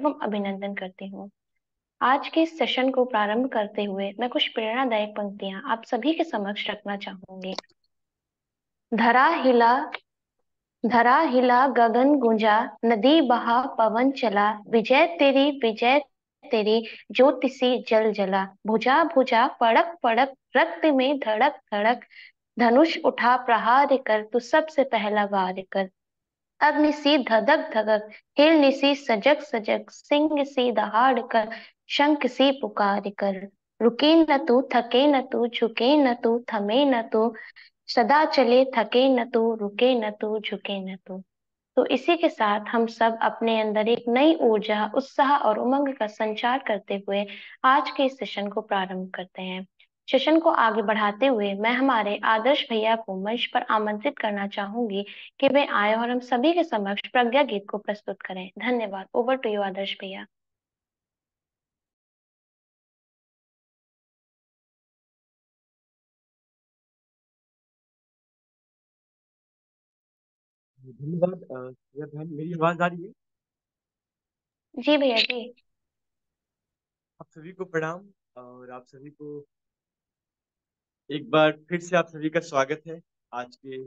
एवं अभिनंदन करती हूँ आज के सेशन को प्रारंभ करते हुए मैं कुछ प्रेरणादायक पंक्तियां आप सभी के समक्ष रखना चाहूंगी धरा हिला धरा हिला गगन गुंजा नदी बहा पवन चला विजय तेरी विजय तेरी ज्योतिषी जल जला भुजा भुजा पड़क पड़क रक्त में धड़क धड़क धनुष उठा प्रहार कर तू सबसे पहला वार कर अग्नि सी धधक धधक हिल सी सजग सजग सिंह सी दहाड़ कर शंख सी पुकार कर रुके न तू थके न तू झुके न तू थमे न तू सदा चले थके न तू रुके न तू झुके न तू तो इसी के साथ हम सब अपने अंदर एक नई ऊर्जा उत्साह और उमंग का संचार करते हुए आज के सेशन को प्रारंभ करते हैं सेशन को आगे बढ़ाते हुए मैं हमारे आदर्श भैया को मंच पर आमंत्रित करना चाहूंगी कि वे आए और हम सभी के समक्ष प्रज्ञा गीत को प्रस्तुत करें धन्यवाद ओवर टू यू आदर्श भैया धन्यवाद मेरी आवाज आ रही है जी भैया जी आप सभी को प्रणाम और आप सभी को एक बार फिर से आप सभी का स्वागत है आज के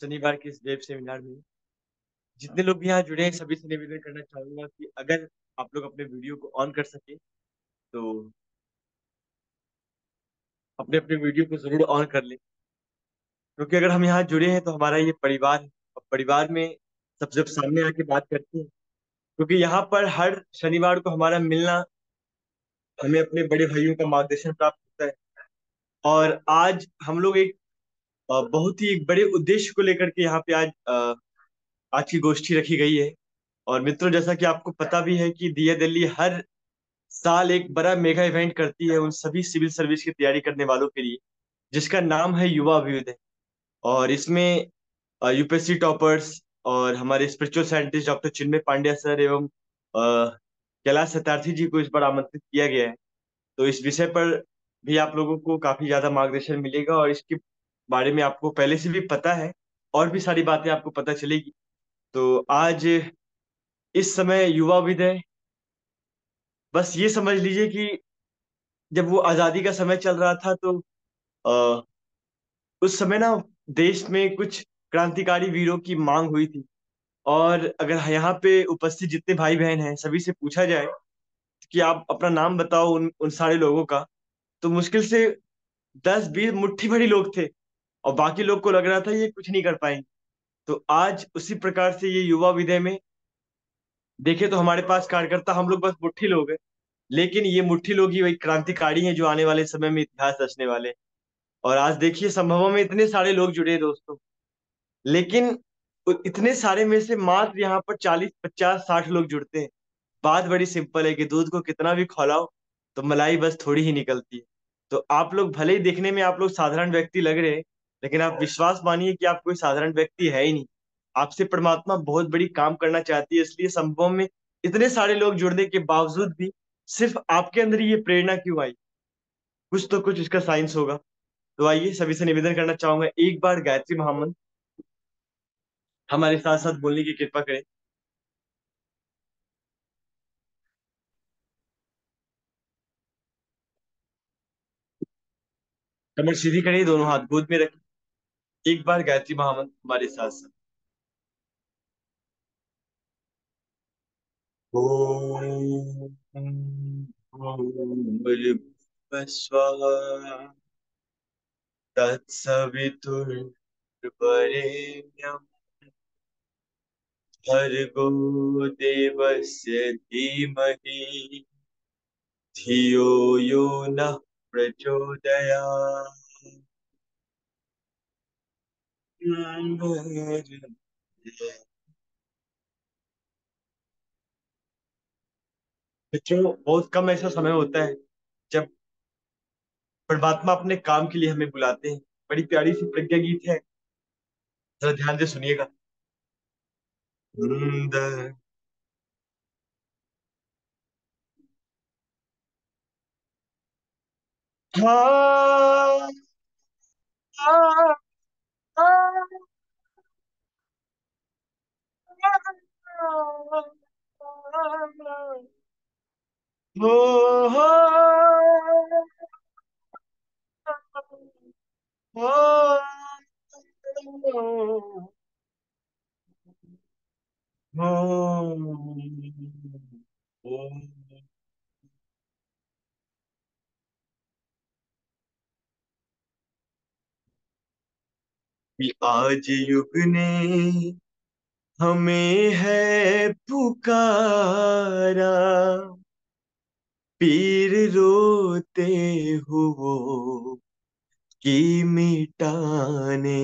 शनिवार के इस वेब सेमिनार में जितने लोग भी यहाँ जुड़े हैं सभी से निवेदन करना चाहूंगा कि अगर आप लोग अपने वीडियो को ऑन कर सके तो अपने अपने वीडियो को जरूर ऑन कर लें क्योंकि तो अगर हम यहाँ जुड़े हैं तो हमारा ये परिवार है और परिवार में सब जब सामने आके बात करते हैं क्योंकि तो यहाँ पर हर शनिवार को हमारा मिलना हमें अपने बड़े भाइयों का मार्गदर्शन प्राप्त और आज हम लोग एक बहुत ही बड़े उद्देश्य को लेकर के यहाँ पे आज आज की गोष्ठी रखी गई है और मित्रों जैसा कि आपको पता भी है कि दिया दिल्ली हर साल एक बड़ा मेगा इवेंट करती है उन सभी सिविल सर्विस की तैयारी करने वालों के लिए जिसका नाम है युवा अभ्युदय और इसमें यूपीएससी टॉपर्स और हमारे spiritual scientist doctor Chinmay Pandya sir एवं कैलाश सत्यार्थी जी को इस बार आमंत्रित किया गया है तो इस विषय पर भी आप लोगों को काफी ज्यादा मार्गदर्शन मिलेगा और इसके बारे में आपको पहले से भी पता है और भी सारी बातें आपको पता चलेगी तो आज इस समय युवा विदय बस ये समझ लीजिए कि जब वो आजादी का समय चल रहा था तो आ, उस समय ना देश में कुछ क्रांतिकारी वीरों की मांग हुई थी और अगर यहाँ पे उपस्थित जितने भाई बहन हैं सभी से पूछा जाए कि आप अपना नाम बताओ उन उन सारे लोगों का तो मुश्किल से दस बीस मुट्ठी भरी लोग थे और बाकी लोग को लग रहा था ये कुछ नहीं कर पाएंगे तो आज उसी प्रकार से ये युवा विधेय में देखे तो हमारे पास कार्यकर्ता हम लोग बस मुठ्ठी लोग हैं लेकिन ये मुठ्ठी लोग ही वही क्रांतिकारी हैं जो आने वाले समय में इतिहास रचने वाले और आज देखिए संभवों में इतने सारे लोग जुड़े दोस्तों लेकिन इतने सारे में से मात्र यहाँ पर चालीस पचास साठ लोग जुड़ते हैं बात बड़ी सिंपल है कि दूध को कितना भी खौलाओ तो मलाई बस थोड़ी ही निकलती है तो आप लोग भले ही देखने में आप लोग साधारण व्यक्ति लग रहे हैं लेकिन आप हाँ। विश्वास मानिए कि आप कोई साधारण व्यक्ति है ही नहीं आपसे परमात्मा बहुत बड़ी काम करना चाहती है इसलिए संभव में इतने सारे लोग जुड़ने के बावजूद भी सिर्फ आपके अंदर ये प्रेरणा क्यों आई कुछ तो कुछ इसका साइंस होगा तो आइए सभी से निवेदन करना चाहूंगा एक बार गायत्री महामंत्र हमारे साथ साथ बोलने की कृपा करें कमर सीधी करिए दोनों हाथ गोद में रखिए एक बार गायत्री महामंत्र हमारे साथ साथ ओम भर्गो देवस्य धीमहि धियो यो नः प्रचोदया बच्चों बहुत कम ऐसा समय होता है जब परमात्मा अपने काम के लिए हमें बुलाते हैं बड़ी प्यारी सी प्रज्ञा गीत है ध्यान से सुनिएगा Ah, ah, ah, Oh, oh, oh, oh. कि आज युग ने हमें है पुकारा पीर रोते हुओ की मिटाने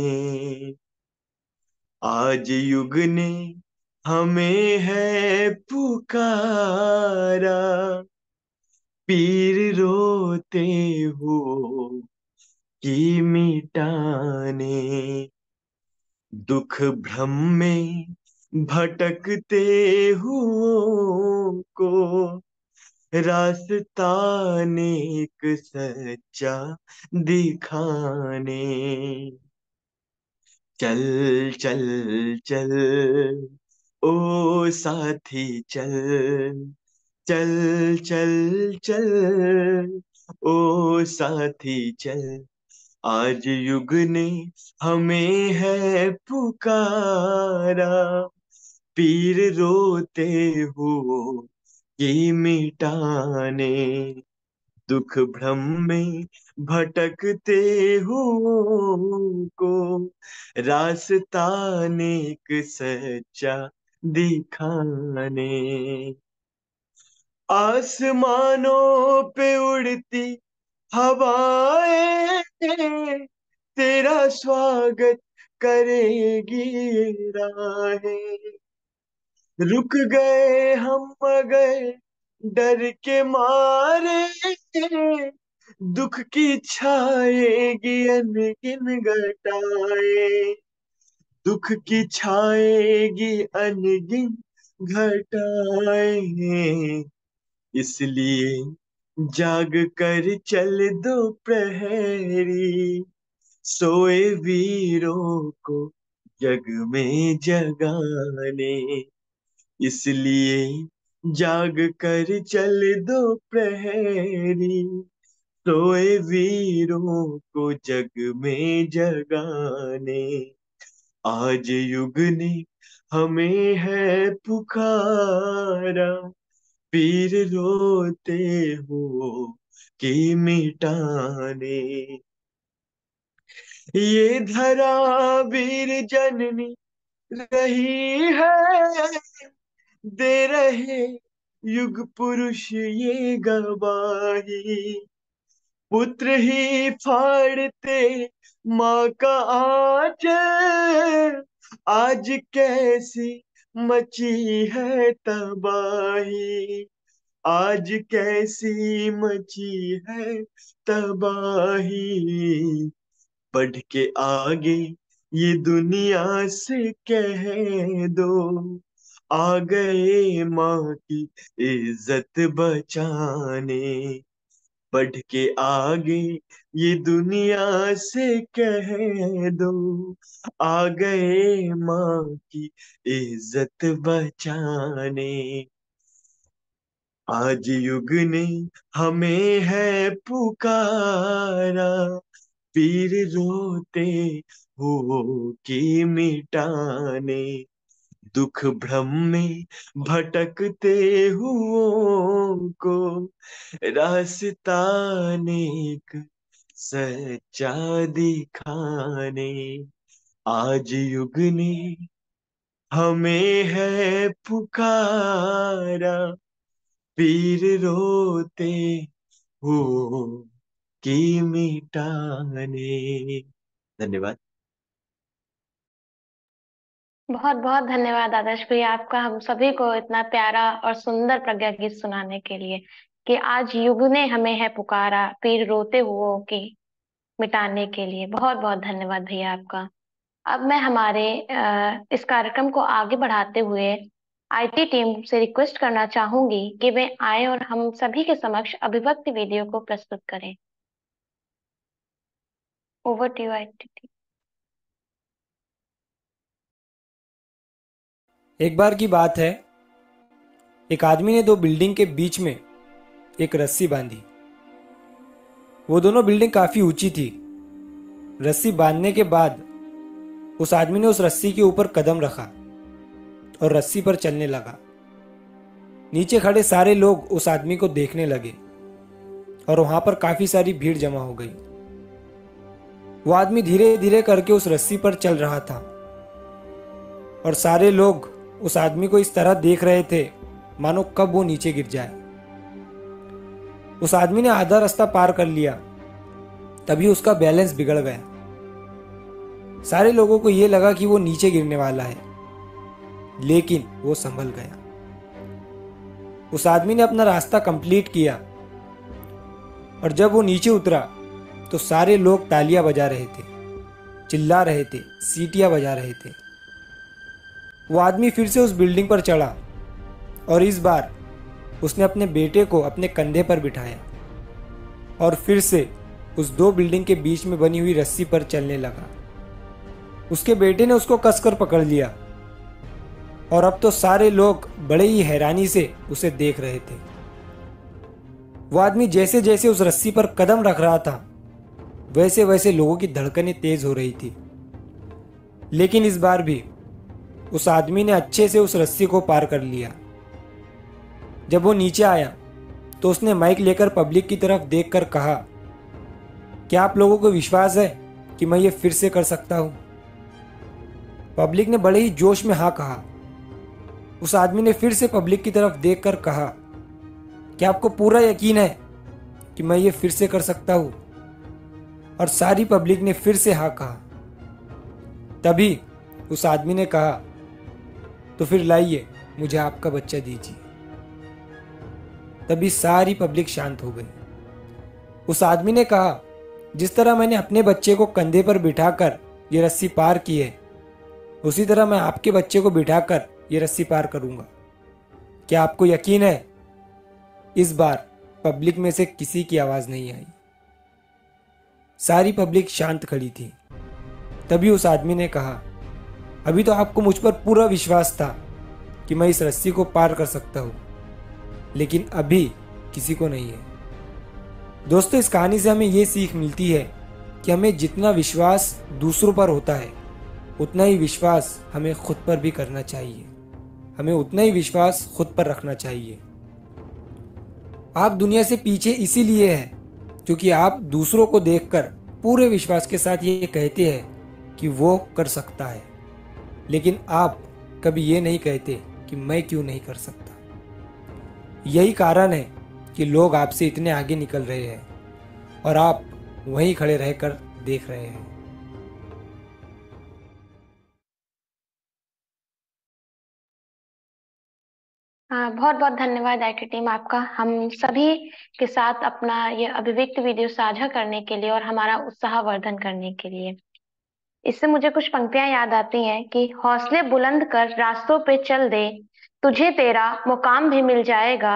आज युग ने हमें है पुकारा पीर रोते हुओ की मिटाने दुख भ्रम में भटकते हुओं को रास्ता नेक सच्चा दिखाने चल चल चल ओ साथी चल चल चल चल ओ साथी चल आज युग ने हमें है पुकारा पीर रोते हो ये मिटाने दुख भ्रम में भटकते हो को रास्ता नेक सच्चा दिखाने आसमानों पे उड़ती हवाएं तेरा स्वागत करेगी राहें रुक गए हम मगर डर के मारे दुख की छाएगी अनगिन घटाए दुख की छाएगी अनगिन घटाए इसलिए जाग कर चल दो प्रहरी सोए वीरों को जग में जगाने इसलिए जाग कर चल दो प्रहरी सोए वीरों को जग में जगाने आज युग ने हमें है पुकारा पीर रोते हो कि मिटाने ये धरा वीर जननी रही है दे रहे युग पुरुष ये गवाही पुत्र ही फाड़ते माँ का आज आज कैसी मची है तबाही आज कैसी मची है तबाही बढ़ के आगे ये दुनिया से कह दो आ गए माँ की इज्जत बचाने बढ़ के आगे ये दुनिया से कह दो आ गए माँ की इज्जत बचाने आज युग ने हमें है पुकारा पीर रोते हो के मिटाने दुख भ्रम में भटकते हुओं को रास्ता नेक सच्चा दिखाने आज युग ने हमें है पुकारा पीर रोते हो कि मिटाने धन्यवाद बहुत बहुत धन्यवाद आदर्श भैया आपका हम सभी को इतना प्यारा और सुंदर प्रज्ञा गीत सुनाने के लिए कि आज युग ने हमें है पुकारा पीर रोते हुए की मिटाने के लिए बहुत बहुत धन्यवाद भैया आपका अब मैं हमारे इस कार्यक्रम को आगे बढ़ाते हुए आईटी टीम से रिक्वेस्ट करना चाहूंगी कि वे आए और हम सभी के समक्ष अभिव्यक्ति वीडियो को प्रस्तुत करें ओवर टू आईटी टीम एक बार की बात है एक आदमी ने दो बिल्डिंग के बीच में एक रस्सी बांधी वो दोनों बिल्डिंग काफी ऊंची थी रस्सी बांधने के बाद उस आदमी ने उस रस्सी के ऊपर कदम रखा और रस्सी पर चलने लगा नीचे खड़े सारे लोग उस आदमी को देखने लगे और वहां पर काफी सारी भीड़ जमा हो गई वो आदमी धीरे धीरे करके उस रस्सी पर चल रहा था और सारे लोग उस आदमी को इस तरह देख रहे थे मानो कब वो नीचे गिर जाए उस आदमी ने आधा रास्ता पार कर लिया तभी उसका बैलेंस बिगड़ गया सारे लोगों को यह लगा कि वो नीचे गिरने वाला है लेकिन वो संभल गया उस आदमी ने अपना रास्ता कंप्लीट किया और जब वो नीचे उतरा तो सारे लोग तालियां बजा रहे थे चिल्ला रहे थे सीटियां बजा रहे थे वो आदमी फिर से उस बिल्डिंग पर चढ़ा और इस बार उसने अपने बेटे को अपने कंधे पर बिठाया और फिर से उस दो बिल्डिंग के बीच में बनी हुई रस्सी पर चलने लगा उसके बेटे ने उसको कसकर पकड़ लिया और अब तो सारे लोग बड़े ही हैरानी से उसे देख रहे थे वो आदमी जैसे जैसे उस रस्सी पर कदम रख रहा था वैसे वैसे लोगों की धड़कनें तेज हो रही थी लेकिन इस बार भी उस आदमी ने अच्छे से उस रस्सी को पार कर लिया जब वो नीचे आया तो उसने माइक लेकर पब्लिक की तरफ देख कर कहा क्या आप लोगों को विश्वास है कि मैं ये फिर से कर सकता हूँ पब्लिक ने बड़े ही जोश में हाँ कहा उस आदमी ने फिर से पब्लिक की तरफ देख कर कहा क्या आपको पूरा यकीन है कि मैं ये फिर से कर सकता हूँ और सारी पब्लिक ने फिर से हाँ कहा तभी उस आदमी ने कहा तो फिर लाइए मुझे आपका बच्चा दीजिए तभी सारी पब्लिक शांत हो गई उस आदमी ने कहा जिस तरह मैंने अपने बच्चे को कंधे पर बिठाकर ये रस्सी पार की है उसी तरह मैं आपके बच्चे को बिठाकर ये रस्सी पार करूंगा क्या आपको यकीन है इस बार पब्लिक में से किसी की आवाज नहीं आई सारी पब्लिक शांत खड़ी थी तभी उस आदमी ने कहा अभी तो आपको मुझ पर पूरा विश्वास था कि मैं इस रस्सी को पार कर सकता हूं लेकिन अभी किसी को नहीं है दोस्तों इस कहानी से हमें ये सीख मिलती है कि हमें जितना विश्वास दूसरों पर होता है उतना ही विश्वास हमें खुद पर भी करना चाहिए हमें उतना ही विश्वास खुद पर रखना चाहिए आप दुनिया से पीछे इसीलिए हैं क्योंकि आप दूसरों को देखकर पूरे विश्वास के साथ ये कहते हैं कि वो कर सकता है लेकिन आप कभी ये नहीं कहते कि मैं क्यों नहीं कर सकता यही कारण है कि लोग आपसे इतने आगे निकल रहे हैं और आप वहीं खड़े रहकर देख रहे हैं बहुत बहुत धन्यवाद आईटी टीम आपका हम सभी के साथ अपना ये अभिव्यक्त वीडियो साझा करने के लिए और हमारा उत्साह वर्धन करने के लिए इससे मुझे कुछ पंक्तियां याद आती हैं कि हौसले बुलंद कर रास्तों पे चल दे तुझे तेरा मुकाम भी मिल जाएगा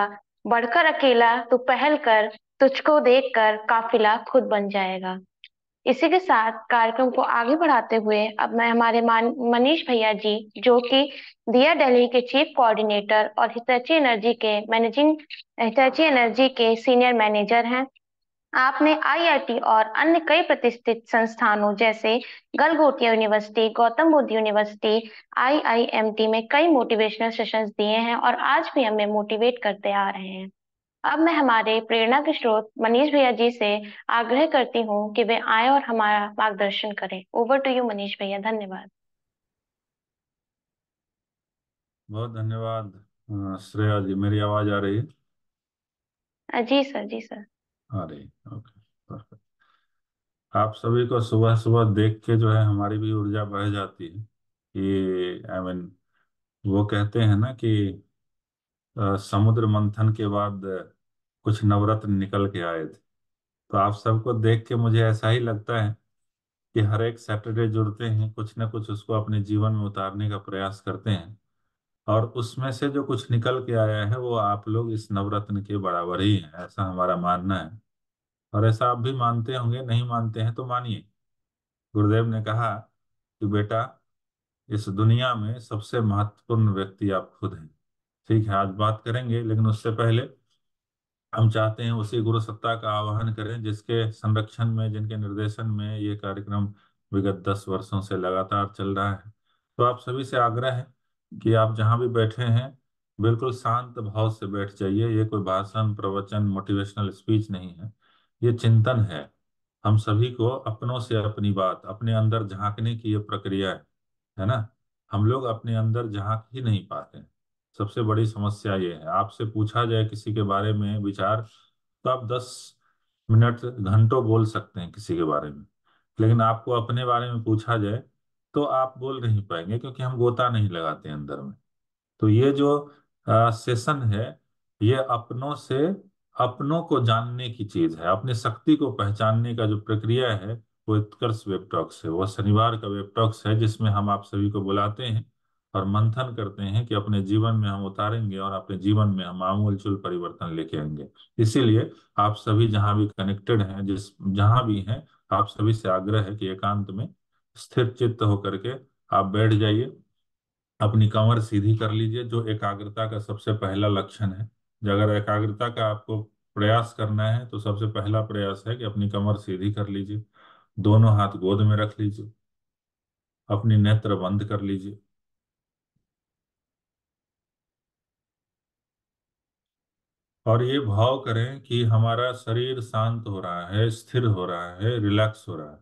बढ़कर अकेला तू पहल कर तुझको देख कर काफिला खुद बन जाएगा इसी के साथ कार्यक्रम को आगे बढ़ाते हुए अब मैं हमारे मनीष भैया जी जो कि दिया दिल्ली के चीफ कोऑर्डिनेटर और हिताची एनर्जी के मैनेजिंग हिताची एनर्जी के सीनियर मैनेजर हैं आपने आईआईटी और अन्य कई प्रतिष्ठित संस्थानों जैसे Galgotia university Gautam Buddha university IIMT में कई मोटिवेशनल सेशंस दिए हैं और आज भी हमें मोटिवेट करते आ रहे हैं अब मैं हमारे प्रेरणा के स्रोत मनीष भैया जी से आग्रह करती हूँ कि वे आए और हमारा मार्गदर्शन करें ओवर टू यू मनीष भैया धन्यवाद बहुत धन्यवाद श्रेया जी मेरी आवाज आ रही है जी सर जी सर अरे ओके परफेक्ट आप सभी को सुबह सुबह देख के जो है हमारी भी ऊर्जा बढ़ जाती है कि आई I मीन mean, वो कहते हैं ना कि आ, समुद्र मंथन के बाद कुछ नवरत्न निकल के आए थे तो आप सबको देख के मुझे ऐसा ही लगता है कि हर एक सैटरडे जुड़ते हैं कुछ ना कुछ उसको अपने जीवन में उतारने का प्रयास करते हैं और उसमें से जो कुछ निकल के आया है वो आप लोग इस नवरत्न के बराबर ही हैं ऐसा हमारा मानना है और ऐसा आप भी मानते होंगे नहीं मानते हैं तो मानिए गुरुदेव ने कहा कि बेटा इस दुनिया में सबसे महत्वपूर्ण व्यक्ति आप खुद हैं ठीक है आज बात करेंगे लेकिन उससे पहले हम चाहते हैं उसी गुरु सत्ता का आह्वान करें जिसके संरक्षण में जिनके निर्देशन में ये कार्यक्रम विगत दस वर्षों से लगातार चल रहा है तो आप सभी से आग्रह है कि आप जहां भी बैठे हैं बिल्कुल शांत भाव से बैठ जाइए ये कोई भाषण प्रवचन मोटिवेशनल स्पीच नहीं है ये चिंतन है हम सभी को अपनों से अपनी बात अपने अंदर झांकने की ये प्रक्रिया है है ना हम लोग अपने अंदर झांक ही नहीं पाते सबसे बड़ी समस्या ये है आपसे पूछा जाए किसी के बारे में विचार तो आप दस मिनट घंटों बोल सकते हैं किसी के बारे में लेकिन आपको अपने बारे में पूछा जाए तो आप बोल नहीं पाएंगे क्योंकि हम गोता नहीं लगाते अंदर में तो ये जो आ, सेशन है ये अपनों से अपनों को जानने की चीज है अपनी शक्ति को पहचानने का जो प्रक्रिया है वो उत्कर्ष वेबटॉक्स है वह शनिवार का वेबटॉक्स है जिसमें हम आप सभी को बुलाते हैं और मंथन करते हैं कि अपने जीवन में हम उतारेंगे और अपने जीवन में हम आमूलचूल परिवर्तन लेके आएंगे इसीलिए आप सभी जहां भी कनेक्टेड हैं जिस जहां भी हैं आप सभी से आग्रह है कि एकांत में स्थिर चित्त होकर के आप बैठ जाइए अपनी कमर सीधी कर लीजिए जो एकाग्रता का सबसे पहला लक्षण है अगर एकाग्रता का आपको प्रयास करना है तो सबसे पहला प्रयास है कि अपनी कमर सीधी कर लीजिए दोनों हाथ गोद में रख लीजिए अपनी नेत्र बंद कर लीजिए और ये भाव करें कि हमारा शरीर शांत हो रहा है स्थिर हो रहा है रिलैक्स हो रहा है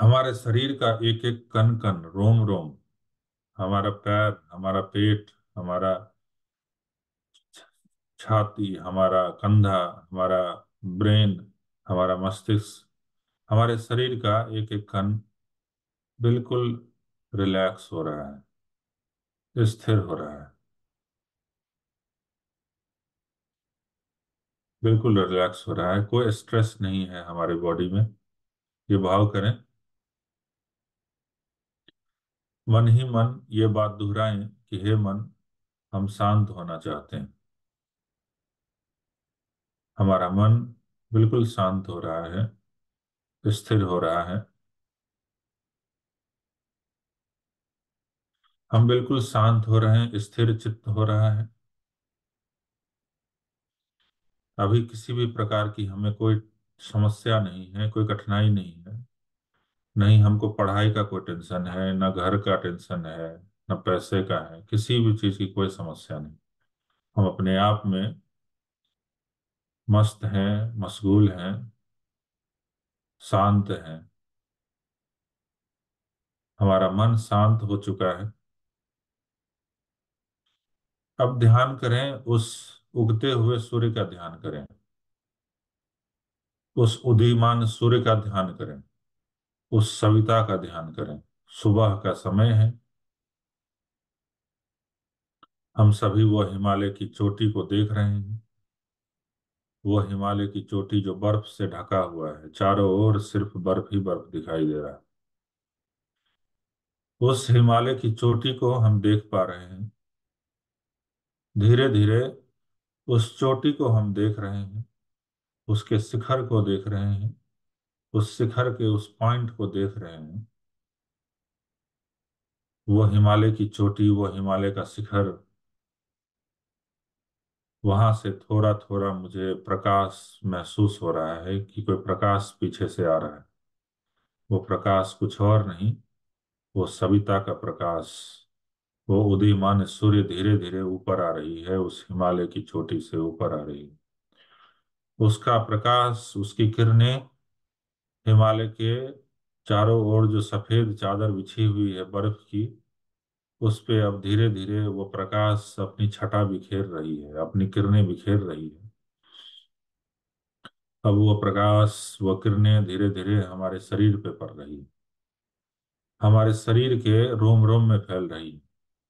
हमारे शरीर का एक एक कन कन रोम रोम हमारा पैर हमारा पेट हमारा छाती हमारा कंधा हमारा ब्रेन हमारा मस्तिष्क हमारे शरीर का एक एक कन बिल्कुल रिलैक्स हो रहा है स्थिर हो रहा है बिल्कुल रिलैक्स हो रहा है कोई स्ट्रेस नहीं है हमारे बॉडी में ये भाव करें मन ही मन ये बात दोहराएं कि हे मन हम शांत होना चाहते हैं हमारा मन बिल्कुल शांत हो रहा है स्थिर हो रहा है हम बिल्कुल शांत हो रहे हैं स्थिर चित्त हो रहा है अभी किसी भी प्रकार की हमें कोई समस्या नहीं है कोई कठिनाई नहीं है नहीं हमको पढ़ाई का कोई टेंशन है ना घर का टेंशन है ना पैसे का है किसी भी चीज की कोई समस्या नहीं हम अपने आप में मस्त हैं मशगूल हैं शांत हैं हमारा मन शांत हो चुका है अब ध्यान करें उस उगते हुए सूर्य का ध्यान करें उस उदीमान सूर्य का ध्यान करें उस सविता का ध्यान करें सुबह का समय है हम सभी वह हिमालय की चोटी को देख रहे हैं वह हिमालय की चोटी जो बर्फ से ढका हुआ है चारों ओर सिर्फ बर्फ ही बर्फ दिखाई दे रहा है उस हिमालय की चोटी को हम देख पा रहे हैं धीरे धीरे उस चोटी को हम देख रहे हैं उसके शिखर को देख रहे हैं उस शिखर के उस पॉइंट को देख रहे हैं वो हिमालय की चोटी वो हिमालय का शिखर वहां से थोड़ा थोड़ा मुझे प्रकाश महसूस हो रहा है कि कोई प्रकाश पीछे से आ रहा है वो प्रकाश कुछ और नहीं वो सविता का प्रकाश वो उदयमान सूर्य धीरे धीरे ऊपर आ रही है उस हिमालय की चोटी से ऊपर आ रही है उसका प्रकाश उसकी किरणें हिमालय के चारों ओर जो सफेद चादर बिछी हुई है बर्फ की उस पे अब धीरे धीरे वो प्रकाश अपनी छटा बिखेर रही है अपनी किरणें बिखेर रही है अब वो प्रकाश वो किरणें धीरे धीरे हमारे शरीर पे पड़ रही है हमारे शरीर के रोम रोम में फैल रही है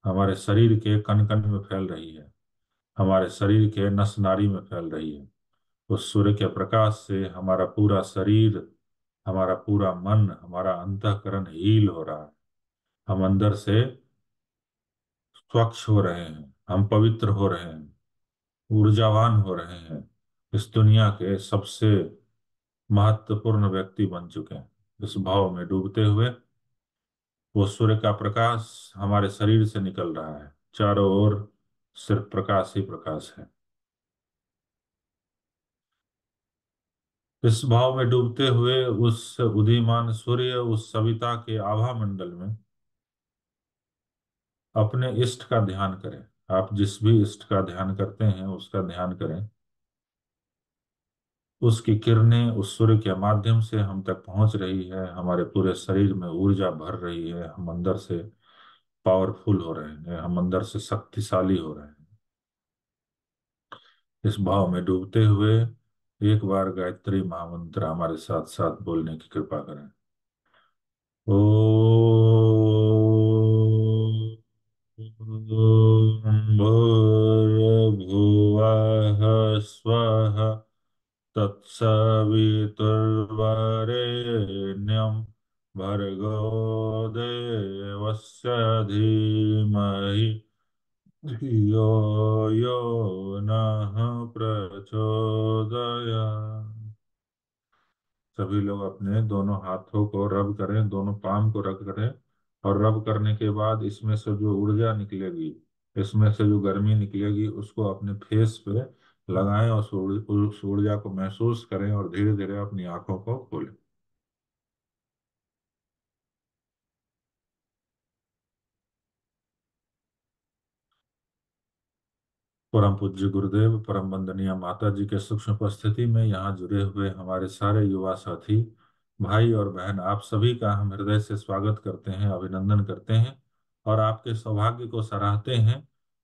हमारे शरीर के कन कन में फैल रही है हमारे शरीर के नस नारी में फैल रही है उस सूर्य के प्रकाश से हमारा पूरा शरीर हमारा पूरा मन हमारा अंतकरण हील हो रहा है हम अंदर से स्वच्छ हो रहे हैं हम पवित्र हो रहे हैं ऊर्जावान हो रहे हैं इस दुनिया के सबसे महत्वपूर्ण व्यक्ति बन चुके हैं इस भाव में डूबते हुए वो सूर्य का प्रकाश हमारे शरीर से निकल रहा है चारों ओर सिर्फ प्रकाश ही प्रकाश है इस भाव में डूबते हुए उस उदीमान सूर्य उस सविता के आभा मंडल में अपने इष्ट का ध्यान करें आप जिस भी इष्ट का ध्यान करते हैं उसका ध्यान करें उसकी किरणें उस सूर्य के माध्यम से हम तक पहुंच रही है हमारे पूरे शरीर में ऊर्जा भर रही है हम अंदर से पावरफुल हो रहे हैं हम अंदर से शक्तिशाली हो रहे हैं इस भाव में डूबते हुए एक बार गायत्री महामंत्र हमारे साथ साथ बोलने की कृपा करें ओम भूर्भुवः स्वः भर्गो देवस्य धीमहि धियो यो नः प्रचोदया सभी लोग अपने दोनों हाथों को रब करें दोनों पाम को रब करें और रब करने के बाद इसमें से जो ऊर्जा निकलेगी इसमें से जो गर्मी निकलेगी उसको अपने फेस पे लगाएं और उस ऊर्जा को महसूस करें और धीरे धीरे अपनी आंखों को खोलें परम पूज्य गुरुदेव परम वंदनीय माता जी के सूक्ष्म उपस्थिति में यहाँ जुड़े हुए हमारे सारे युवा साथी भाई और बहन आप सभी का हम हृदय से स्वागत करते हैं अभिनंदन करते हैं और आपके सौभाग्य को सराहते हैं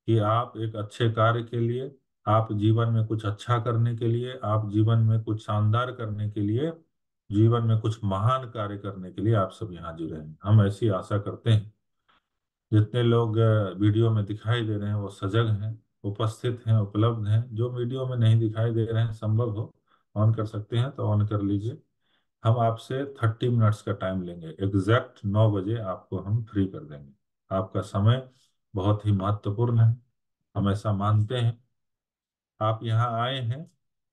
कि आप एक अच्छे कार्य के लिए आप जीवन में कुछ अच्छा करने के लिए आप जीवन में कुछ शानदार करने के लिए जीवन में कुछ महान कार्य करने के लिए आप सब यहाँ जुड़े हैं हम ऐसी आशा करते हैं जितने लोग वीडियो में दिखाई दे रहे हैं वो सजग हैं उपस्थित हैं उपलब्ध हैं जो वीडियो में नहीं दिखाई दे रहे हैं संभव हो ऑन कर सकते हैं तो ऑन कर लीजिए हम आपसे थर्टी मिनट्स का टाइम लेंगे एग्जैक्ट नौ बजे आपको हम फ्री कर देंगे आपका समय बहुत ही महत्वपूर्ण है हम ऐसा मानते हैं आप यहाँ आए हैं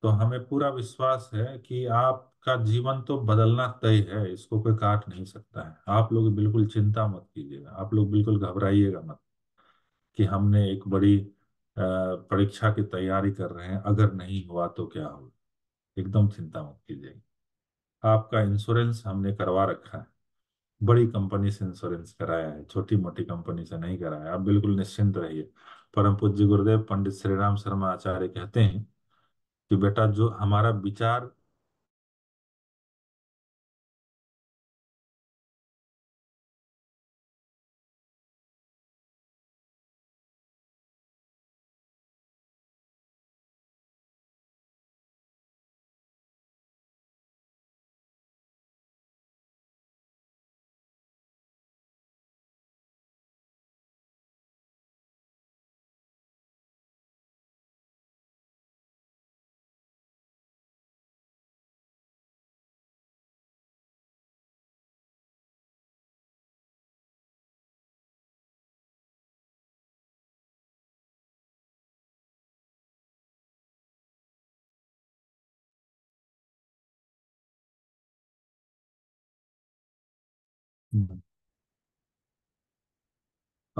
तो हमें पूरा विश्वास है कि आपका जीवन तो बदलना तय है इसको कोई काट नहीं सकता है आप लोग बिल्कुल चिंता मत कीजिएगा आप लोग बिल्कुल घबराइएगा मत कि हमने एक बड़ी परीक्षा की तैयारी कर रहे हैं अगर नहीं हुआ तो क्या होगा एकदम चिंता मत कीजिए आपका इंश्योरेंस हमने करवा रखा है बड़ी कंपनी से इंश्योरेंस कराया है छोटी मोटी कंपनी से नहीं कराया आप बिल्कुल निश्चिंत रहिए परम पूज्य गुरुदेव पंडित श्रीराम शर्मा आचार्य कहते हैं कि बेटा जो हमारा विचार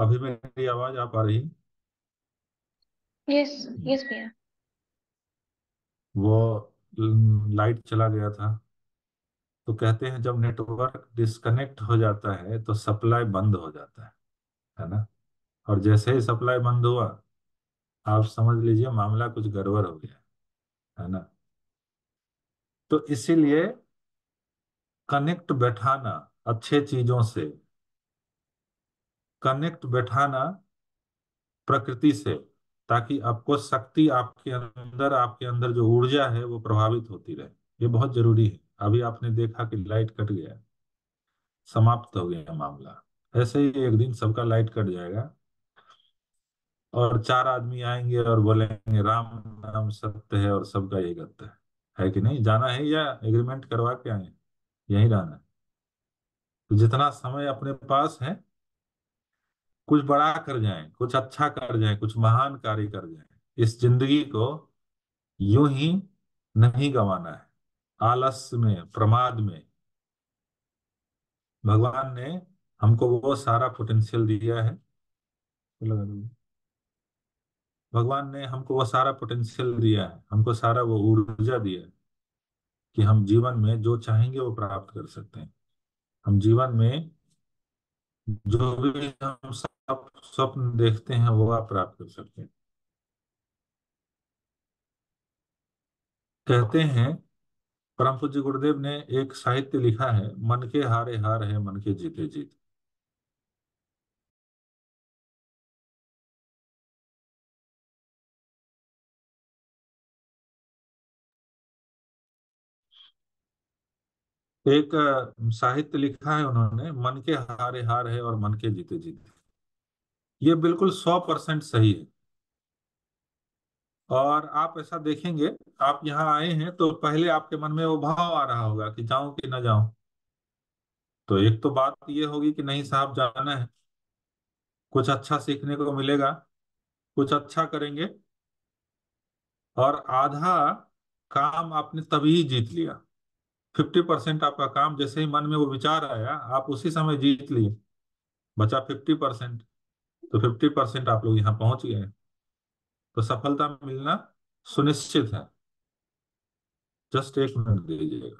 अभी मेरी आवाज आप आ रही है यस यस हम्म। भैया वो लाइट चला गया था तो कहते हैं जब नेटवर्क डिस्कनेक्ट हो जाता है तो सप्लाई बंद हो जाता है है ना और जैसे ही सप्लाई बंद हुआ आप समझ लीजिए मामला कुछ गड़बड़ हो गया है ना तो इसीलिए कनेक्ट बैठाना अच्छे चीजों से कनेक्ट बैठाना प्रकृति से ताकि आपको शक्ति आपके अंदर आपके अंदर जो ऊर्जा है वो प्रभावित होती रहे ये बहुत जरूरी है अभी आपने देखा कि लाइट कट गया समाप्त हो गया मामला ऐसे ही एक दिन सबका लाइट कट जाएगा और चार आदमी आएंगे और बोलेंगे राम नाम सत्य है और सबका यही गत्य है है कि नहीं जाना है या एग्रीमेंट करवा के आए यही रहना है तो जितना समय अपने पास है कुछ बड़ा कर जाएं कुछ अच्छा कर जाएं कुछ महान कार्य कर जाएं इस जिंदगी को यूं ही नहीं गंवाना है आलस में प्रमाद में भगवान ने हमको वो सारा पोटेंशियल दिया है भगवान ने हमको वो सारा पोटेंशियल दिया है हमको सारा वो ऊर्जा दिया है कि हम जीवन में जो चाहेंगे वो प्राप्त कर सकते हैं हम जीवन में जो भी हम आप स्वप्न देखते हैं वो आप प्राप्त कर सकते हैं कहते हैं परम पूज्य गुरुदेव ने एक साहित्य लिखा है मन के हारे हार है मन के जीते जीत एक साहित्य लिखा है उन्होंने मन के हारे हार है और मन के जीते जीते ये बिल्कुल सौ परसेंट सही है और आप ऐसा देखेंगे आप यहाँ आए हैं तो पहले आपके मन में वो भाव आ रहा होगा कि जाऊं कि ना जाऊं तो एक तो बात ये होगी कि नहीं साहब जाना है कुछ अच्छा सीखने को मिलेगा कुछ अच्छा करेंगे और आधा काम आपने तभी ही जीत लिया फिफ्टी परसेंट आपका काम जैसे ही मन में वो विचार आया आप उसी समय जीत लिए बचा फिफ्टी परसेंट तो फिफ्टी परसेंट आप लोग यहाँ पहुंच गए तो सफलता मिलना सुनिश्चित है जस्ट एक मिनट दीजिएगा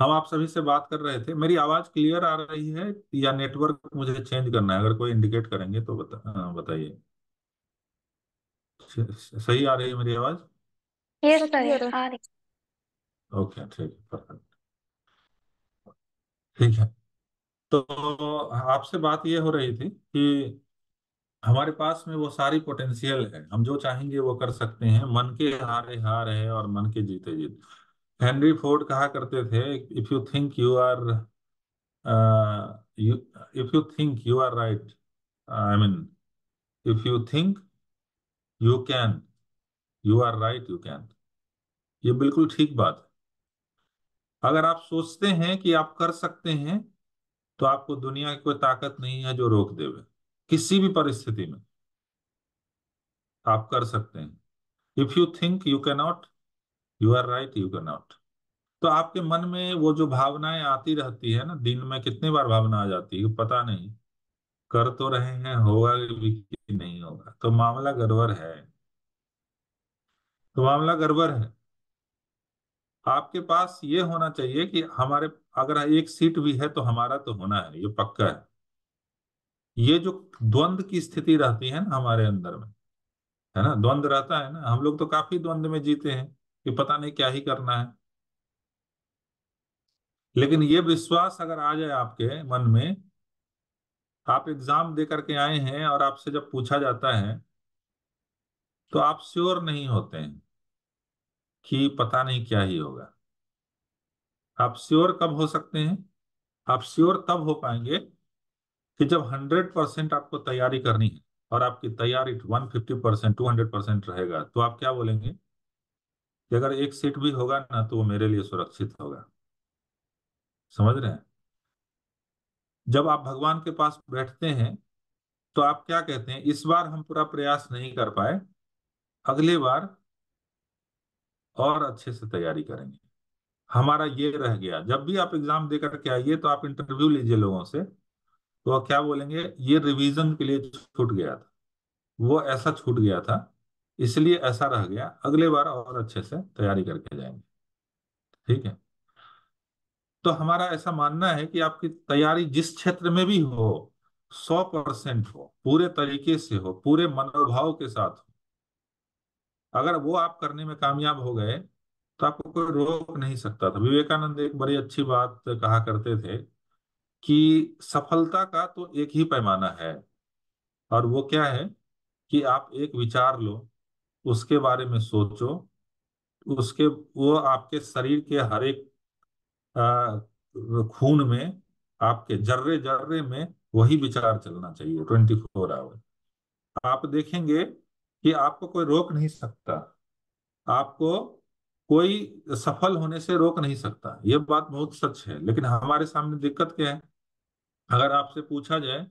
हम आप सभी से बात कर रहे थे मेरी आवाज क्लियर आ रही है या नेटवर्क मुझे चेंज करना है अगर कोई इंडिकेट करेंगे तो बता हाँ, बताइए सही आ रही है मेरी आवाज यस ओके ठीक परफेक्ट ठीक है तो आपसे बात ये हो रही थी कि हमारे पास में वो सारी पोटेंशियल है हम जो चाहेंगे वो कर सकते हैं मन के हारे हार है और मन के जीते जीत हेनरी फोर्ड कहा करते थे if you think you are if you think you are right I mean if you think you can you are right you can ये बिल्कुल ठीक बात है अगर आप सोचते हैं कि आप कर सकते हैं तो आपको दुनिया की कोई ताकत नहीं है जो रोक देवे किसी भी परिस्थिति में आप कर सकते हैं if you think you can not you are right you can not तो आपके मन में वो जो भावनाएं आती रहती है ना दिन में कितनी बार भावना आ जाती है पता नहीं कर तो रहे हैं होगा भी नहीं होगा तो मामला गड़बड़ है तो मामला गड़बड़ है आपके पास ये होना चाहिए कि हमारे अगर एक सीट भी है तो हमारा तो होना है ये पक्का है ये जो द्वंद की स्थिति रहती है ना हमारे अंदर में है ना द्वंद रहता है ना हम लोग तो काफी द्वंद में जीते हैं कि पता नहीं क्या ही करना है लेकिन ये विश्वास अगर आ जाए आपके मन में आप एग्जाम दे करके आए हैं और आपसे जब पूछा जाता है तो आप श्योर नहीं होते हैं कि पता नहीं क्या ही होगा आप श्योर कब हो सकते हैं आप श्योर तब हो पाएंगे कि जब हंड्रेड परसेंट आपको तैयारी करनी है और आपकी तैयारी one fifty percent two hundred percent रहेगा तो आप क्या बोलेंगे कि अगर एक सीट भी होगा ना तो वो मेरे लिए सुरक्षित होगा समझ रहे हैं जब आप भगवान के पास बैठते हैं तो आप क्या कहते हैं इस बार हम पूरा प्रयास नहीं कर पाए अगले बार और अच्छे से तैयारी करेंगे हमारा ये रह गया जब भी आप एग्जाम देकर के आइए तो आप इंटरव्यू लीजिए लोगों से तो क्या बोलेंगे ये रिवीजन के लिए छूट गया था वो ऐसा छूट गया था इसलिए ऐसा रह गया अगले बार और अच्छे से तैयारी करके जाएंगे ठीक है तो हमारा ऐसा मानना है कि आपकी तैयारी जिस क्षेत्र में भी हो सौ परसेंट हो पूरे तरीके से हो पूरे मनोभाव के साथ हो अगर वो आप करने में कामयाब हो गए तो आपको कोई रोक नहीं सकता था विवेकानंद एक बड़ी अच्छी बात कहा करते थे कि सफलता का तो एक ही पैमाना है और वो क्या है कि आप एक विचार लो उसके बारे में सोचो उसके वो आपके शरीर के हर एक खून में आपके जर्रे जर्रे में वही विचार चलना चाहिए ट्वेंटी फोर आवर आप देखेंगे कि आपको कोई रोक नहीं सकता आपको कोई सफल होने से रोक नहीं सकता यह बात बहुत सच है लेकिन हमारे सामने दिक्कत क्या है अगर आपसे पूछा जाए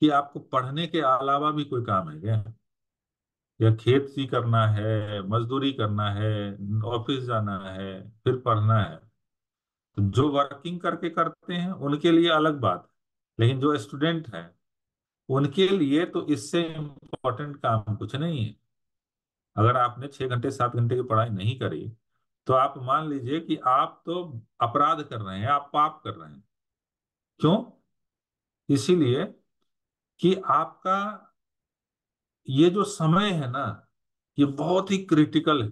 कि आपको पढ़ने के अलावा भी कोई काम है क्या या खेती करना है मजदूरी करना है ऑफिस जाना है फिर पढ़ना है तो जो वर्किंग करके करते हैं उनके लिए अलग बात लेकिन जो स्टूडेंट है उनके लिए तो इससे इम्पोर्टेंट काम कुछ नहीं है अगर आपने छह घंटे सात घंटे की पढ़ाई नहीं करी तो आप मान लीजिए कि आप तो अपराध कर रहे हैं आप पाप कर रहे हैं क्यों इसीलिए कि आपका ये जो समय है ना ये बहुत ही क्रिटिकल है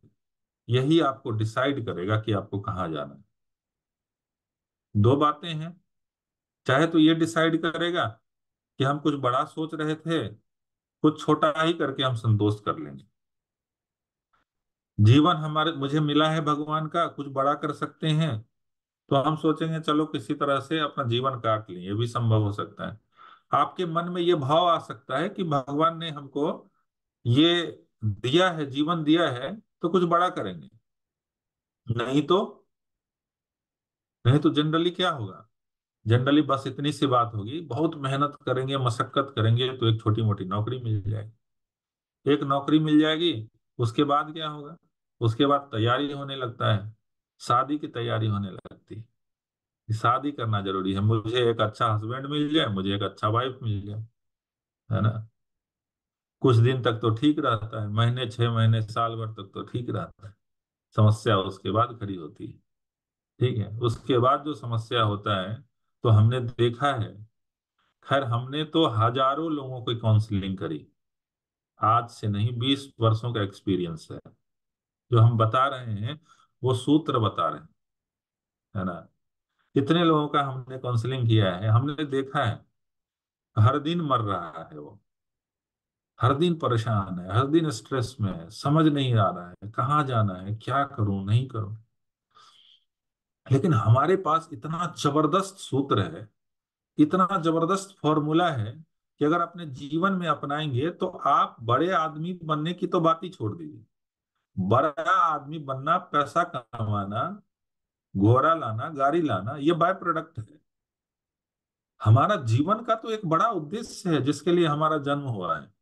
यही आपको डिसाइड करेगा कि आपको कहाँ जाना है दो बातें हैं चाहे तो ये डिसाइड करेगा कि हम कुछ बड़ा सोच रहे थे कुछ छोटा ही करके हम संतोष कर लेंगे जीवन हमारे मुझे मिला है भगवान का कुछ बड़ा कर सकते हैं तो हम सोचेंगे चलो किसी तरह से अपना जीवन काट लें ये भी संभव हो सकता है आपके मन में ये भाव आ सकता है कि भगवान ने हमको ये दिया है जीवन दिया है तो कुछ बड़ा करेंगे नहीं तो नहीं तो जनरली क्या होगा जनरली बस इतनी सी बात होगी बहुत मेहनत करेंगे मशक्कत करेंगे तो एक छोटी मोटी नौकरी मिल जाएगी एक नौकरी मिल जाएगी उसके बाद क्या होगा उसके बाद तैयारी होने लगता है शादी की तैयारी होने लगती है शादी करना जरूरी है मुझे एक अच्छा हस्बैंड मिल जाए मुझे एक अच्छा वाइफ मिल जाए है ना कुछ दिन तक तो ठीक रहता है महीने छह महीने साल भर तक तो ठीक रहता है समस्या उसके बाद खड़ी होती है ठीक है उसके बाद जो समस्या होता है तो हमने देखा है खैर हमने तो हजारों लोगों की काउंसलिंग करी आज से नहीं बीस वर्षों का एक्सपीरियंस है जो हम बता रहे हैं वो सूत्र बता रहे हैं है ना इतने लोगों का हमने काउंसलिंग किया है हमने देखा है हर दिन मर रहा है वो हर दिन परेशान है हर दिन स्ट्रेस में है समझ नहीं आ रहा है कहाँ जाना है क्या करूं नहीं करूं लेकिन हमारे पास इतना जबरदस्त सूत्र है इतना जबरदस्त फॉर्मूला है कि अगर अपने जीवन में अपनाएंगे तो आप बड़े आदमी बनने की तो बात ही छोड़ दीजिए बड़ा आदमी बनना पैसा कमाना घोड़ा लाना गाड़ी लाना ये बाय प्रोडक्ट है हमारा जीवन का तो एक बड़ा उद्देश्य है जिसके लिए हमारा जन्म हुआ है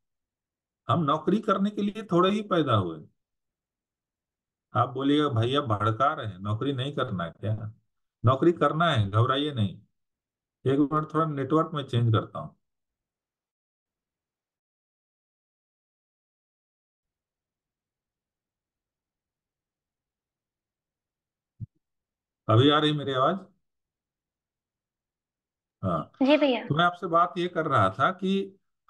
हम नौकरी करने के लिए थोड़े ही पैदा हुए आप बोलिएगा भैया भड़का रहे हैं नौकरी नहीं करना है क्या नौकरी करना है घबराइए नहीं एक बार थोड़ा नेटवर्क में चेंज करता हूँ अभी आ रही मेरी आवाज हाँ जी भैया तो मैं आपसे बात ये कर रहा था कि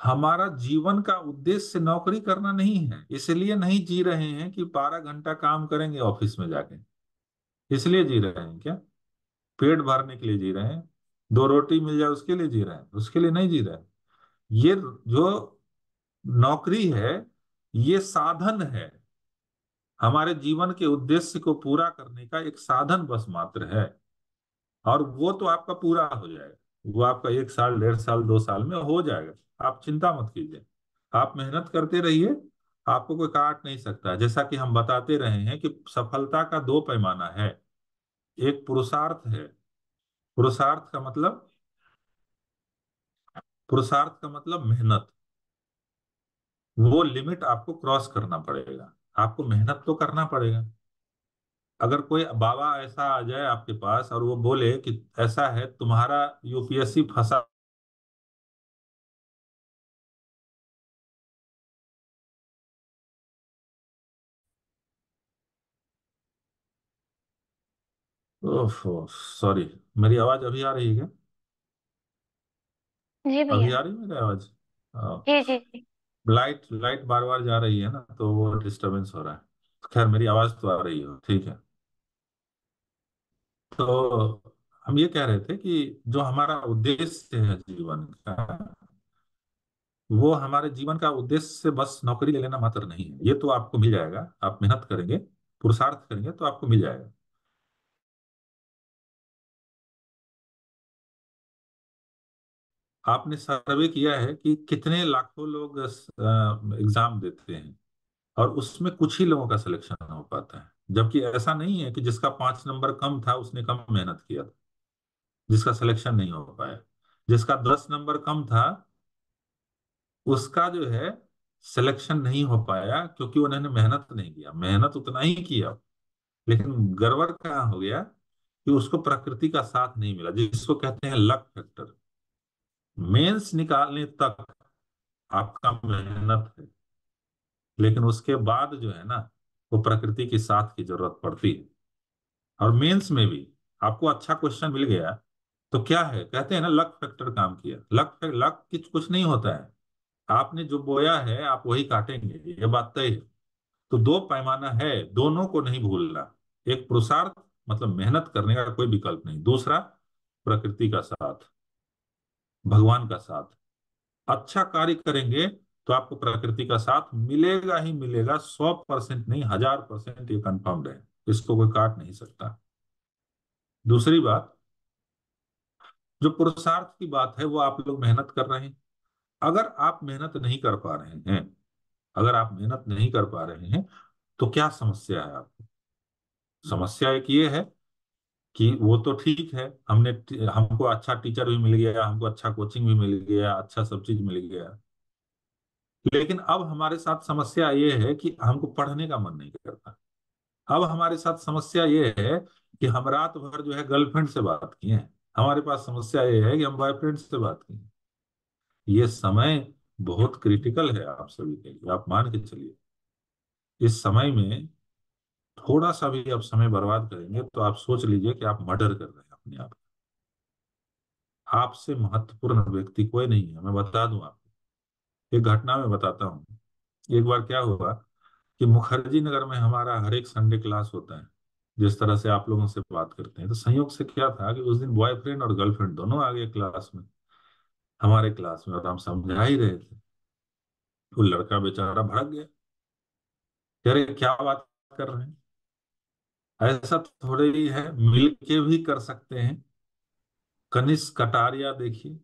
हमारा जीवन का उद्देश्य नौकरी करना नहीं है इसलिए नहीं जी रहे हैं कि बारह घंटा काम करेंगे ऑफिस में जाके इसलिए जी रहे हैं क्या पेट भरने के लिए जी रहे हैं दो रोटी मिल जाए उसके लिए जी रहे हैं उसके लिए नहीं जी रहे हैं ये जो नौकरी है ये साधन है हमारे जीवन के उद्देश्य को पूरा करने का एक साधन बस मात्र है और वो तो आपका पूरा हो जाएगा वो आपका एक साल डेढ़ साल दो साल में हो जाएगा आप चिंता मत कीजिए आप मेहनत करते रहिए आपको कोई काट नहीं सकता जैसा कि हम बताते रहे हैं कि सफलता का दो पैमाना है एक पुरुषार्थ है पुरुषार्थ का मतलब पुरुषार्थ का मतलब मेहनत वो लिमिट आपको क्रॉस करना पड़ेगा आपको मेहनत तो करना पड़ेगा अगर कोई बाबा ऐसा आ जाए आपके पास और वो बोले कि ऐसा है तुम्हारा यूपीएससी फंसा सॉरी मेरी आवाज अभी आ रही है क्या जी अभी भैया आ रही है मेरी आवाज हाँ। जी जी जी लाइट लाइट बार बार जा रही है ना तो वो डिस्टरबेंस हो रहा है खैर मेरी आवाज तो आ रही हो ठीक है तो हम ये कह रहे थे कि जो हमारा उद्देश्य है जीवन का वो हमारे जीवन का उद्देश्य बस नौकरी ले लेना मात्र नहीं है ये तो आपको मिल जाएगा आप मेहनत करेंगे पुरुषार्थ करेंगे तो आपको मिल जाएगा आपने सर्वे किया है कि कितने लाखों लोग एग्जाम देते हैं और उसमें कुछ ही लोगों का सिलेक्शन हो पाता है जबकि ऐसा नहीं है कि जिसका पांच नंबर कम था उसने कम मेहनत किया था जिसका सिलेक्शन नहीं हो पाया जिसका दस नंबर कम था उसका जो है सिलेक्शन नहीं हो पाया क्योंकि उन्होंने मेहनत नहीं किया मेहनत उतना ही किया लेकिन गड़बड़ कहाँ हो गया कि उसको प्रकृति का साथ नहीं मिला जिसको कहते हैं लक फैक्टर मेंस निकालने तक आपका मेहनत है लेकिन उसके बाद जो है ना को प्रकृति के साथ की जरूरत पड़ती है और मेंस में भी आपको अच्छा क्वेश्चन मिल गया तो क्या है कहते हैं ना लक फैक्टर काम किया लक लक कुछ कुछ नहीं होता है आपने जो बोया है आप वही काटेंगे ये बात तय है तो दो पैमाना है दोनों को नहीं भूलना एक पुरुषार्थ मतलब मेहनत करने का कोई विकल्प नहीं दूसरा प्रकृति का साथ भगवान का साथ अच्छा कार्य करेंगे तो आपको प्रकृति का साथ मिलेगा ही मिलेगा सौ परसेंट नहीं हजार परसेंट ये कंफर्म्ड है इसको कोई काट नहीं सकता दूसरी बात जो पुरुषार्थ की बात है वो आप लोग मेहनत कर रहे हैं अगर आप मेहनत नहीं कर पा रहे हैं अगर आप मेहनत नहीं कर पा रहे हैं तो क्या समस्या है आपको समस्या एक ये है कि वो तो ठीक है हमने हमको अच्छा टीचर भी मिल गया हमको अच्छा कोचिंग भी मिल गया अच्छा सब चीज मिल गया लेकिन अब हमारे साथ समस्या ये है कि हमको पढ़ने का मन नहीं करता अब हमारे साथ समस्या ये है कि हम रात भर जो है गर्लफ्रेंड से बात किए हैं हमारे पास समस्या ये है कि हम बॉयफ्रेंड से बात किए ये समय बहुत क्रिटिकल है आप सभी के लिए आप मान के चलिए इस समय में थोड़ा सा भी आप समय बर्बाद करेंगे तो आप सोच लीजिए कि आप मर्डर कर रहे हैं अपने आप आपसे महत्वपूर्ण व्यक्ति कोई नहीं है मैं बता दूं आप एक घटना में बताता हूँ एक बार क्या हुआ कि मुखर्जी नगर में हमारा हर एक संडे क्लास होता है जिस तरह से आप लोगों से बात करते हैं तो संयोग से क्या था कि उस दिन बॉयफ्रेंड और गर्लफ्रेंड दोनों आ गए क्लास में हमारे क्लास में और हम समझा ही रहे थे वो लड़का बेचारा भड़क गया अरे क्या बात कर रहे हैं ऐसा थोड़े ही है मिल के भी कर सकते हैं कनिष्क कटारिया देखिए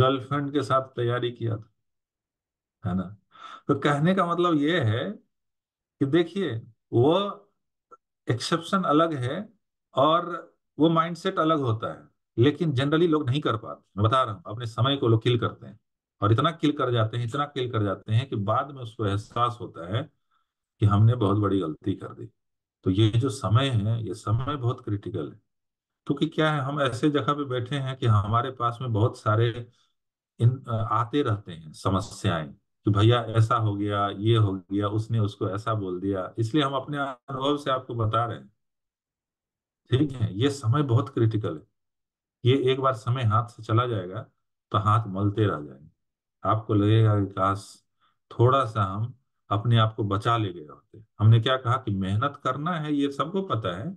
गर्लफ्रेंड के साथ तैयारी किया था है ना तो कहने का मतलब ये है कि देखिए वो एक्सेप्शन अलग है और वो माइंडसेट अलग होता है लेकिन जनरली लोग नहीं कर पाते मैं बता रहा हूँ अपने समय को लोग किल करते हैं और इतना किल कर जाते हैं इतना किल कर जाते हैं कि बाद में उसको एहसास होता है कि हमने बहुत बड़ी गलती कर दी तो ये जो समय है ये समय बहुत क्रिटिकल है क्योंकि तो क्या है हम ऐसे जगह पे बैठे हैं कि हमारे पास में बहुत सारे इन आते रहते हैं समस्याएं कि भैया ऐसा हो गया ये हो गया उसने उसको ऐसा बोल दिया इसलिए हम अपने अनुभव से आपको बता रहे हैं ठीक है ये समय बहुत क्रिटिकल है ये एक बार समय हाथ से चला जाएगा तो हाथ मलते रह जाएंगे आपको लगेगा विकास थोड़ा सा हम अपने आप को बचा ले गए होते हमने क्या कहा कि मेहनत करना है ये सबको पता है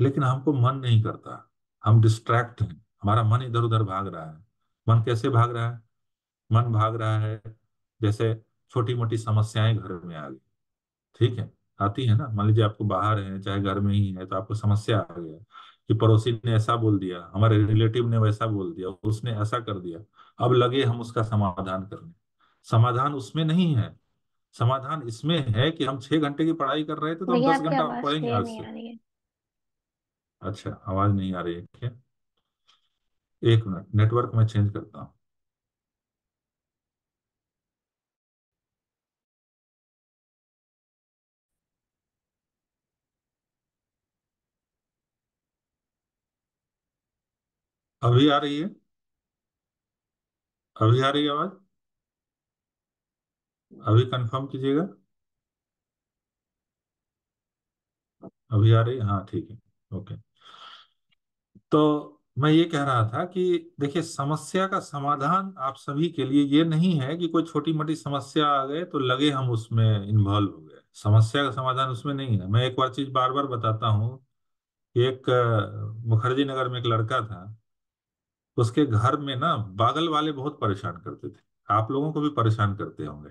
लेकिन हमको मन नहीं करता हम डिस्ट्रैक्ट हैं हमारा मन इधर उधर भाग रहा है मन कैसे भाग रहा है मन भाग रहा है जैसे छोटी मोटी समस्याएं घर में आ गई ठीक है आती है ना मान लीजिए आपको बाहर है चाहे घर में ही है तो आपको समस्या आ गया कि पड़ोसी ने ऐसा बोल दिया हमारे रिलेटिव ने वैसा बोल दिया उसने ऐसा कर दिया अब लगे हम उसका समाधान करने समाधान उसमें नहीं है समाधान इसमें है कि हम छह घंटे की पढ़ाई कर रहे थे तो हम दस घंटा पढ़ेंगे आज से अच्छा आवाज नहीं आ रही है क्या एक मिनट नेटवर्क में चेंज करता हूँ अभी आ रही है अभी आ रही आवाज अभी कंफर्म कीजिएगा अभी आ रही हाँ ठीक है ओके तो मैं ये कह रहा था कि देखिए समस्या का समाधान आप सभी के लिए ये नहीं है कि कोई छोटी मोटी समस्या आ गए तो लगे हम उसमें इन्वॉल्व हो गए समस्या का समाधान उसमें नहीं है मैं एक बार चीज बार बार बताता हूँ एक मुखर्जी नगर में एक लड़का था उसके घर में ना बागल वाले बहुत परेशान करते थे आप लोगों को भी परेशान करते होंगे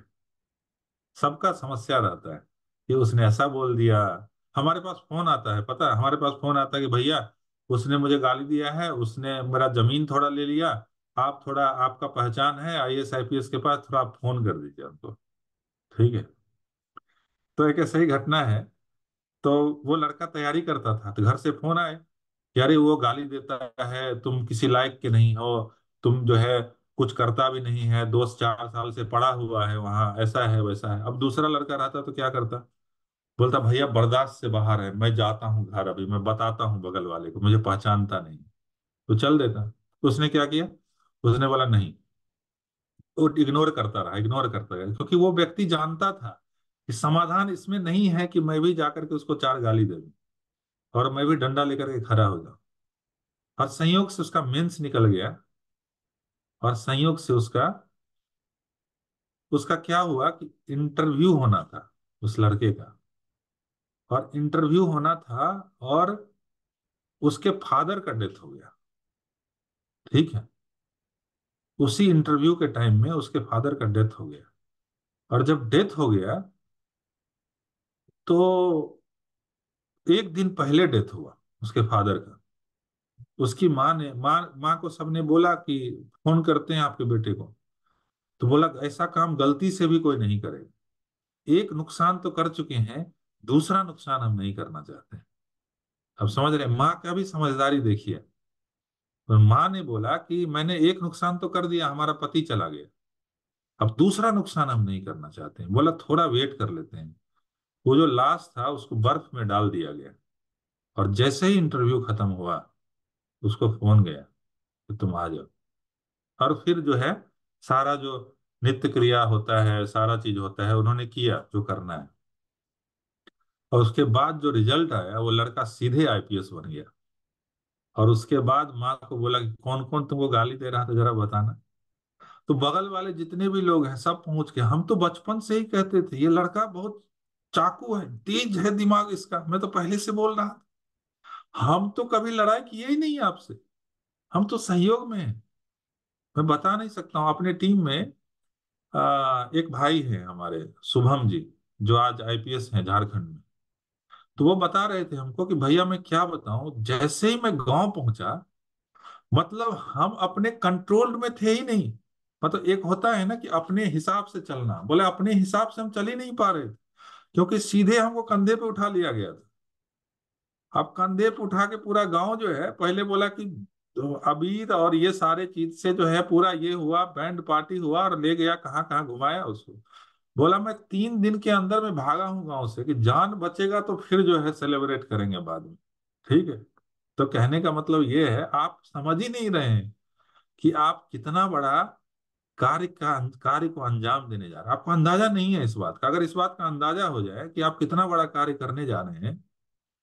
सबका समस्या रहता है कि उसने ऐसा बोल दिया हमारे पास फोन आता है पता है हमारे पास फोन आता है कि भैया उसने मुझे गाली दिया है उसने मेरा जमीन थोड़ा ले लिया आप थोड़ा आपका पहचान है I S I P S के पास थोड़ा आप फोन कर दीजिए उनको ठीक है तो एक ऐसी घटना है तो वो लड़का तैयारी करता था तो घर से फोन आए अरे वो गाली देता है तुम किसी लायक के नहीं हो तुम जो है कुछ करता भी नहीं है दोस्त चार साल से पड़ा हुआ है वहां ऐसा है वैसा है अब दूसरा लड़का रहता तो क्या करता बोलता भैया बर्दाश्त से बाहर है मैं जाता हूँ घर अभी मैं बताता हूँ बगल वाले को मुझे पहचानता नहीं तो चल देता उसने क्या किया उसने बोला नहीं वो तो इग्नोर करता रहा इग्नोर करता रहा क्योंकि वो व्यक्ति जानता था कि समाधान इसमें नहीं है कि मैं भी जाकर के उसको चार गाली दे दूं और मैं भी डंडा लेकर के खड़ा हो गया और संयोग से उसका मेंस निकल गया और संयोग से उसका उसका क्या हुआ कि इंटरव्यू होना था उस लड़के का और इंटरव्यू होना था और उसके फादर का डेथ हो गया ठीक है उसी इंटरव्यू के टाइम में उसके फादर का डेथ हो गया और जब डेथ हो गया तो एक दिन पहले डेथ हुआ उसके फादर का उसकी माँ ने माँ माँ को सबने बोला कि फोन करते हैं आपके बेटे को तो बोला ऐसा काम गलती से भी कोई नहीं करेगा एक नुकसान तो कर चुके हैं दूसरा नुकसान हम नहीं करना चाहते अब समझ रहे माँ का भी समझदारी देखिए तो माँ ने बोला कि मैंने एक नुकसान तो कर दिया हमारा पति चला गया अब दूसरा नुकसान हम नहीं करना चाहते बोला थोड़ा वेट कर लेते हैं वो जो लाश था उसको बर्फ में डाल दिया गया और जैसे ही इंटरव्यू खत्म हुआ उसको फोन गया कि तुम आ जाओ और फिर जो है सारा जो नित्य क्रिया होता है सारा चीज होता है उन्होंने किया जो करना है और उसके बाद जो रिजल्ट आया वो लड़का सीधे आईपीएस बन गया और उसके बाद माँ को बोला कि कौन कौन तुमको गाली दे रहा था जरा बताना तो बगल वाले जितने भी लोग हैं सब पहुंच के हम तो बचपन से ही कहते थे ये लड़का बहुत चाकू है तेज है दिमाग इसका मैं तो पहले से बोल रहा था हम तो कभी लड़ाई किए ही नहीं आपसे हम तो सहयोग में है मैं बता नहीं सकता हूँ अपने टीम में आ, एक भाई है हमारे शुभम जी जो आज आईपीएस हैं झारखंड में तो वो बता रहे थे हमको कि भैया मैं क्या बताऊं जैसे ही मैं गांव पहुंचा मतलब हम अपने कंट्रोल में थे ही नहीं मतलब एक होता है ना कि अपने हिसाब से चलना बोले अपने हिसाब से हम चल ही नहीं पा रहे थे क्योंकि सीधे हमको कंधे पे उठा लिया गया था अब कंधे पे उठा के पूरा गांव जो है पहले बोला कि तो अबीर और ये सारे चीज से जो है पूरा ये हुआ बैंड पार्टी हुआ और ले गया कहाँ कहाँ घुमाया उसको बोला मैं तीन दिन के अंदर में भागा हूँ गाँव से कि जान बचेगा तो फिर जो है सेलिब्रेट करेंगे बाद में ठीक है तो कहने का मतलब ये है आप समझ ही नहीं रहे हैं कि आप कितना बड़ा कार्य का अं, कार्य को अंजाम देने जा रहे हैं आपको अंदाजा नहीं है इस बात का अगर इस बात का अंदाजा हो जाए कि आप कितना बड़ा कार्य करने जा रहे हैं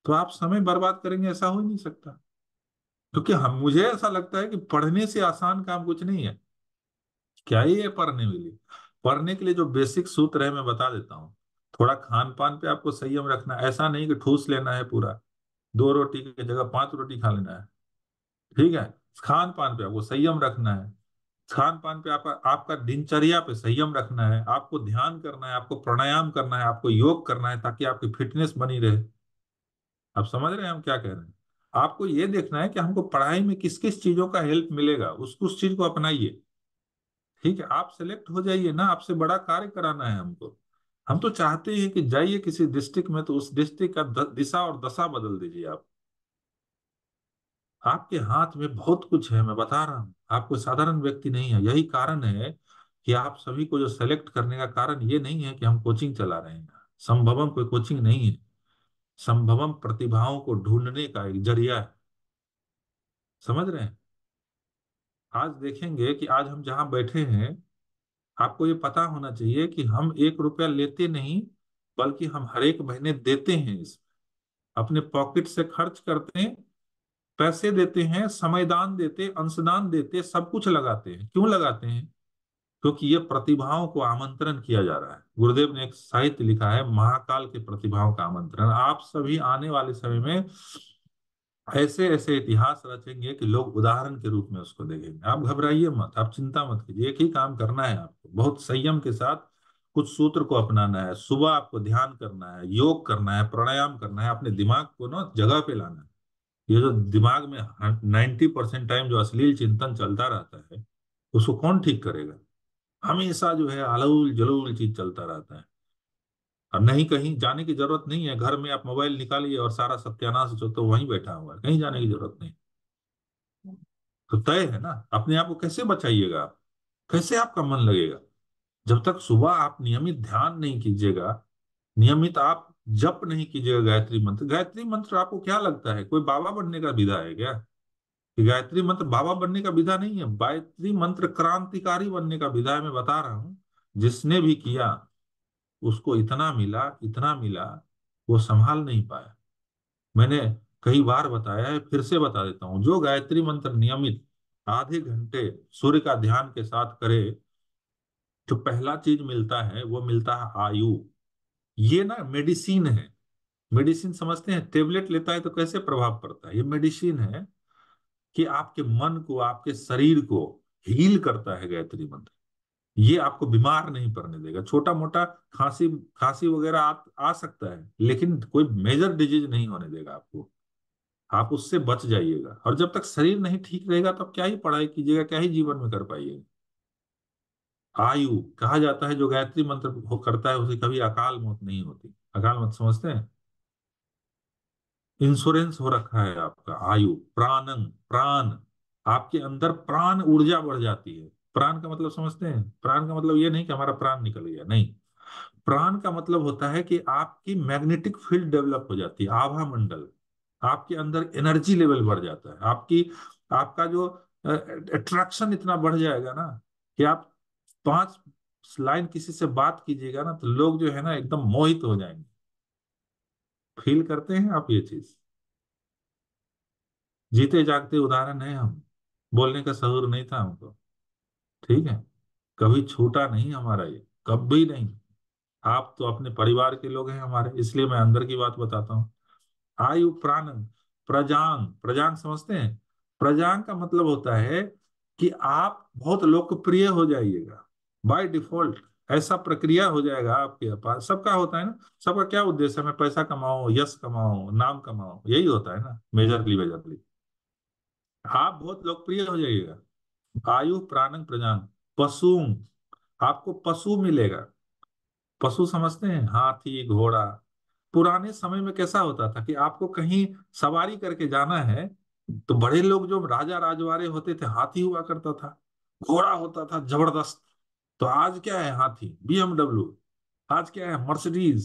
तो आप समय बर्बाद करेंगे ऐसा हो ही नहीं सकता क्योंकि तो हम मुझे ऐसा लगता है कि पढ़ने से आसान काम कुछ नहीं है क्या ही है पढ़ने के लिए पढ़ने के लिए जो बेसिक सूत्र है मैं बता देता हूँ थोड़ा खान पान पे आपको संयम रखना ऐसा नहीं कि ठूस लेना है पूरा दो रोटी की जगह पांच रोटी खा लेना है ठीक है खान पान पे आपको संयम रखना है खान पान पे आपका आपका दिनचर्या पे संयम रखना है आपको ध्यान करना है आपको प्राणायाम करना है आपको योग करना है ताकि आपकी फिटनेस बनी रहे आप समझ रहे हैं हम क्या कह रहे हैं आपको ये देखना है कि हमको पढ़ाई में किस किस चीजों का हेल्प मिलेगा उस उस चीज को अपनाइए ठीक है आप सेलेक्ट हो जाइए ना आपसे बड़ा कार्य कराना है हमको हम तो चाहते हैं कि जाइए किसी डिस्ट्रिक्ट में तो उस डिस्ट्रिक्ट का दिशा और दशा बदल दीजिए आप आपके हाथ में बहुत कुछ है मैं बता रहा हूँ आपको साधारण व्यक्ति नहीं है यही कारण है कि आप सभी को जो सेलेक्ट करने का कारण ये नहीं है कि हम कोचिंग चला रहे हैं संभवम कोई कोचिंग नहीं है संभवम प्रतिभाओं को ढूंढने का एक जरिया है समझ रहे हैं आज देखेंगे कि आज हम जहां बैठे हैं आपको ये पता होना चाहिए कि हम एक रुपया लेते नहीं बल्कि हम हर एक महीने देते हैं इसमें अपने पॉकेट से खर्च करते हैं पैसे देते हैं समयदान देते अंशदान देते सब कुछ लगाते हैं क्यों लगाते हैं क्योंकि ये प्रतिभाओं को आमंत्रण किया जा रहा है गुरुदेव ने एक साहित्य लिखा है महाकाल के प्रतिभाओं का आमंत्रण आप सभी आने वाले समय में ऐसे ऐसे इतिहास रचेंगे कि लोग उदाहरण के रूप में उसको देखेंगे आप घबराइए मत आप चिंता मत कीजिए एक ही काम करना है आपको बहुत संयम के साथ कुछ सूत्र को अपनाना है सुबह आपको ध्यान करना है योग करना है प्राणायाम करना है अपने दिमाग को ना जगह पे लाना है ये जो दिमाग में नाइन्टी परसेंट टाइम जो अश्लील चिंतन चलता रहता है उसको कौन ठीक करेगा हमेशा जो है अलूल जलूल चीज चलता रहता है और नहीं कहीं जाने की जरूरत नहीं है घर में आप मोबाइल निकालिए और सारा सत्यानाश जो तो वहीं बैठा हुआ है कहीं जाने की जरूरत नहीं तो तय है ना अपने आप को कैसे बचाइएगा आप कैसे आपका मन लगेगा जब तक सुबह आप नियमित ध्यान नहीं कीजिएगा नियमित आप जप नहीं कीजिएगा गायत्री मंत्र गायत्री मंत्र आपको क्या लगता है कोई बाबा बनने का विधा है क्या कि गायत्री मंत्र बाबा बनने का विधा नहीं है गायत्री मंत्र क्रांतिकारी बनने का विधा है मैं बता रहा हूं जिसने भी किया उसको इतना मिला इतना मिला वो संभाल नहीं पाया मैंने कई बार बताया है फिर से बता देता हूं जो गायत्री मंत्र नियमित आधे घंटे सूर्य का ध्यान के साथ करे जो पहला चीज मिलता है वो मिलता है आयु ये ना मेडिसिन है मेडिसिन समझते हैं टेबलेट लेता है तो कैसे प्रभाव पड़ता है ये मेडिसिन है कि आपके मन को आपके शरीर को हील करता है गायत्री मंत्र ये आपको बीमार नहीं पड़ने देगा छोटा मोटा खांसी खांसी वगैरह आ, आ सकता है लेकिन कोई मेजर डिजीज नहीं होने देगा आपको आप उससे बच जाइएगा और जब तक शरीर नहीं ठीक रहेगा तब तो क्या ही पढ़ाई कीजिएगा क्या ही जीवन में कर पाइएगा आयु कहा जाता है जो गायत्री मंत्र करता है उसे कभी अकाल मौत नहीं होती अकाल मौत समझते हैं इंश्योरेंस हो रखा है आपका आयु प्राणन प्राण आपके अंदर प्राण ऊर्जा बढ़ जाती है प्राण का मतलब समझते हैं प्राण का मतलब ये नहीं कि हमारा प्राण निकल गया नहीं प्राण का मतलब होता है कि आपकी मैग्नेटिक फील्ड डेवलप हो जाती है आभा मंडल आपके अंदर एनर्जी लेवल बढ़ जाता है आपकी आपका जो अट्रैक्शन इतना बढ़ जाएगा ना कि आप पांच लाइन किसी से बात कीजिएगा ना तो लोग जो है ना एकदम मोहित हो जाएंगे फील करते हैं आप ये चीज जीते जागते उदाहरण है हम बोलने का सहूर नहीं था हमको ठीक है कभी छूटा नहीं हमारा ये कभी नहीं आप तो अपने परिवार के लोग हैं हमारे इसलिए मैं अंदर की बात बताता हूँ आयु प्राण प्रजांग प्रजांग समझते हैं प्रजांग का मतलब होता है कि आप बहुत लोकप्रिय हो जाइएगा बाय डिफॉल्ट ऐसा प्रक्रिया हो जाएगा आपके पास सबका होता है ना सबका क्या उद्देश्य है मैं पैसा कमाऊ यश कमाओ नाम कमाओ यही होता है ना मेजरली मेजरली आप बहुत लोकप्रिय हो जाइएगा आयु प्राणंग प्रजांग पशु आपको पशु मिलेगा पशु समझते हैं हाथी घोड़ा पुराने समय में कैसा होता था कि आपको कहीं सवारी करके जाना है तो बड़े लोग जो राजा राजवारे होते थे हाथी हुआ करता था घोड़ा होता था जबरदस्त तो आज क्या है हाथी बीएमडब्ल्यू आज क्या है मर्सिडीज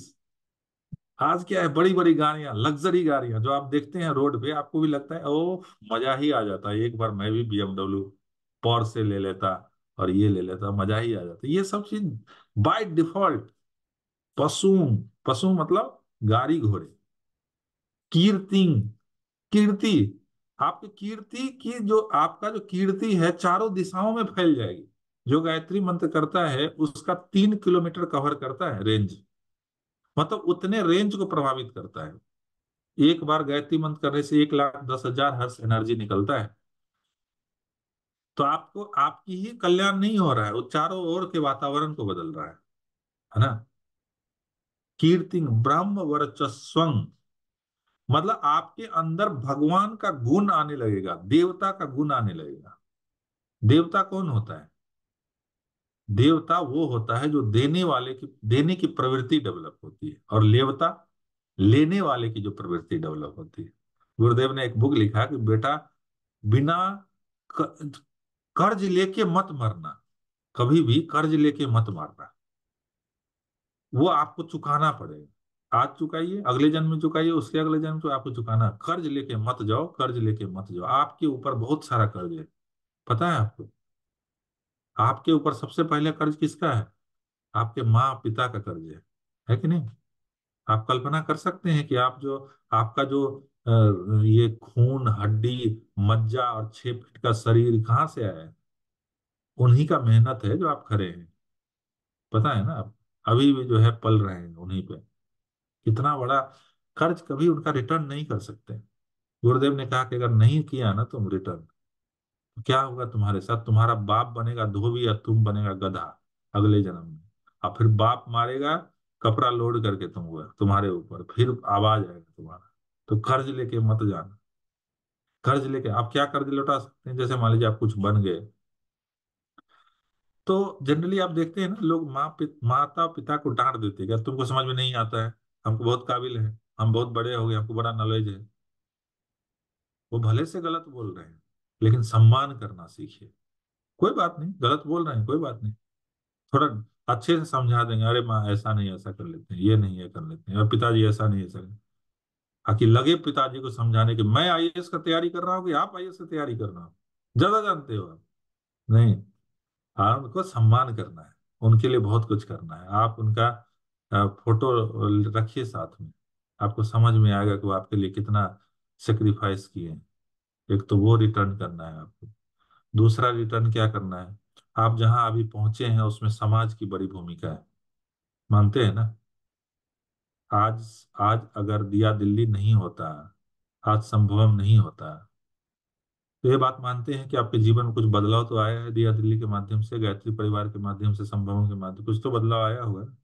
आज क्या है बड़ी बड़ी गाड़ियां लग्जरी गाड़ियां जो आप देखते हैं रोड पे आपको भी लगता है ओ मजा ही आ जाता है एक बार मैं भी बीएमडब्ल्यू पॉर से ले लेता और ये ले लेता मजा ही आ जाता ये सब चीज बाय डिफॉल्ट पशु पशु मतलब गाड़ी घोड़े कीर्ति कीर्ति आपकी कीर्ति की जो आपका जो कीर्ति है चारों दिशाओं में फैल जाएगी जो गायत्री मंत्र करता है उसका तीन किलोमीटर कवर करता है रेंज मतलब उतने रेंज को प्रभावित करता है एक बार गायत्री मंत्र करने से एक लाख दस हजार हर्ष एनर्जी निकलता है तो आपको आपकी ही कल्याण नहीं हो रहा है वो चारों ओर के वातावरण को बदल रहा है है ना कीर्ति ब्रह्म वर्चस्व मतलब आपके अंदर भगवान का गुण आने लगेगा देवता का गुण आने लगेगा देवता कौन होता है देवता वो होता है जो देने वाले की देने की प्रवृत्ति डेवलप होती है और लेवता लेने वाले की जो प्रवृत्ति डेवलप होती है गुरुदेव ने एक बुक लिखा कि बेटा बिना कर्ज लेके मत मरना कभी भी कर्ज लेके मत मारना वो आपको चुकाना पड़ेगा आज चुकाइए अगले जन्म में चुकाइए उसके अगले जन्म तो आपको चुकाना कर्ज लेके मत जाओ कर्ज लेके मत जाओ आपके ऊपर बहुत सारा कर्ज है पता है आपको आपके ऊपर सबसे पहले कर्ज किसका है आपके माँ पिता का कर्ज है है कि नहीं आप कल्पना कर सकते हैं कि आप जो आपका जो ये खून हड्डी मज्जा और छह फीट का शरीर कहाँ से आया है उन्हीं का मेहनत है जो आप खड़े हैं पता है ना आप अभी भी जो है पल रहे हैं उन्हीं पे कितना बड़ा कर्ज कभी उनका रिटर्न नहीं कर सकते गुरुदेव ने कहा कि अगर नहीं किया ना तुम तो रिटर्न तो क्या होगा तुम्हारे साथ तुम्हारा बाप बनेगा धोबी या तुम बनेगा गधा अगले जन्म में और फिर बाप मारेगा कपड़ा लोड करके तुम तुम्हारे ऊपर फिर आवाज आएगा तुम्हारा तो कर्ज लेके मत जाना कर्ज लेके आप क्या कर्ज लौटा सकते हैं जैसे मान लीजिए आप कुछ बन गए तो जनरली आप देखते हैं ना लोग माँ पि, माता पिता को डांट देते हैं तुमको समझ में नहीं आता है हमको बहुत काबिल है हम बहुत बड़े हो गए हमको बड़ा नॉलेज है वो भले से गलत बोल रहे हैं लेकिन सम्मान करना सीखिए कोई बात नहीं गलत बोल रहे हैं कोई बात नहीं थोड़ा अच्छे से समझा देंगे अरे माँ ऐसा नहीं ऐसा कर लेते हैं ये नहीं ये कर लेते हैं और पिताजी ऐसा नहीं ऐसा ताकि लगे पिताजी को समझाने की मैं आई का तैयारी कर रहा हूँ कि आप आई की तैयारी कर रहा हूँ ज्यादा जानते हो आप नहीं हाँ उनको सम्मान करना है उनके लिए बहुत कुछ करना है आप उनका फोटो रखिए साथ में आपको समझ में आएगा कि वो आपके लिए कितना सेक्रीफाइस किए हैं एक तो वो रिटर्न करना है आपको दूसरा रिटर्न क्या करना है आप जहां अभी पहुंचे हैं उसमें समाज की बड़ी भूमिका है मानते हैं ना आज आज अगर दिया दिल्ली नहीं होता आज संभवम नहीं होता तो ये बात मानते हैं कि आपके जीवन में कुछ बदलाव तो आया है दिया दिल्ली के माध्यम से गायत्री परिवार के माध्यम से संभवों के माध्यम कुछ तो बदलाव आया हुआ है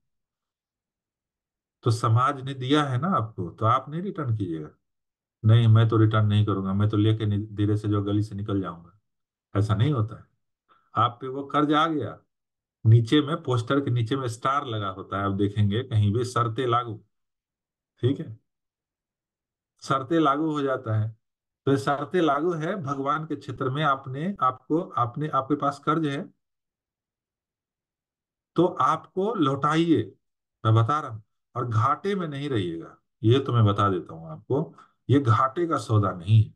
तो समाज ने दिया है ना आपको तो आप नहीं रिटर्न कीजिएगा नहीं मैं तो रिटर्न नहीं करूंगा मैं तो लेके धीरे से जो गली से निकल जाऊंगा ऐसा नहीं होता है आप पे वो कर्ज आ गया नीचे में पोस्टर के नीचे में स्टार लगा होता है आप देखेंगे कहीं भी शर्ते लागू ठीक है शर्ते लागू हो जाता है तो शर्ते लागू है भगवान के क्षेत्र में आपने आपको आपने आपके पास कर्ज है तो आपको लौटाइए मैं बता रहा हूं और घाटे में नहीं रहिएगा ये तो मैं बता देता हूं आपको ये घाटे का सौदा नहीं है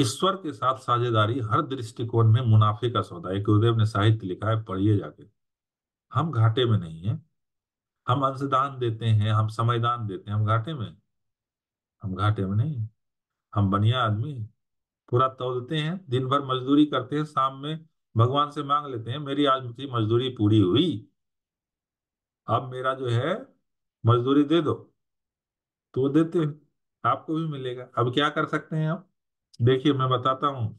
ईश्वर के साथ साझेदारी हर दृष्टिकोण में मुनाफे का सौदा है गुरुदेव ने साहित्य लिखा है पढ़िए जाके हम घाटे में नहीं है हम अंशदान देते हैं हम समयदान देते हैं हम घाटे में हम घाटे में नहीं हम बनिया आदमी पूरा तोलते हैं दिन भर मजदूरी करते हैं शाम में भगवान से मांग लेते हैं मेरी आज की मजदूरी पूरी हुई अब मेरा जो है मजदूरी दे दो तो देते हैं आपको भी मिलेगा अब क्या कर सकते हैं आप देखिए मैं बताता हूँ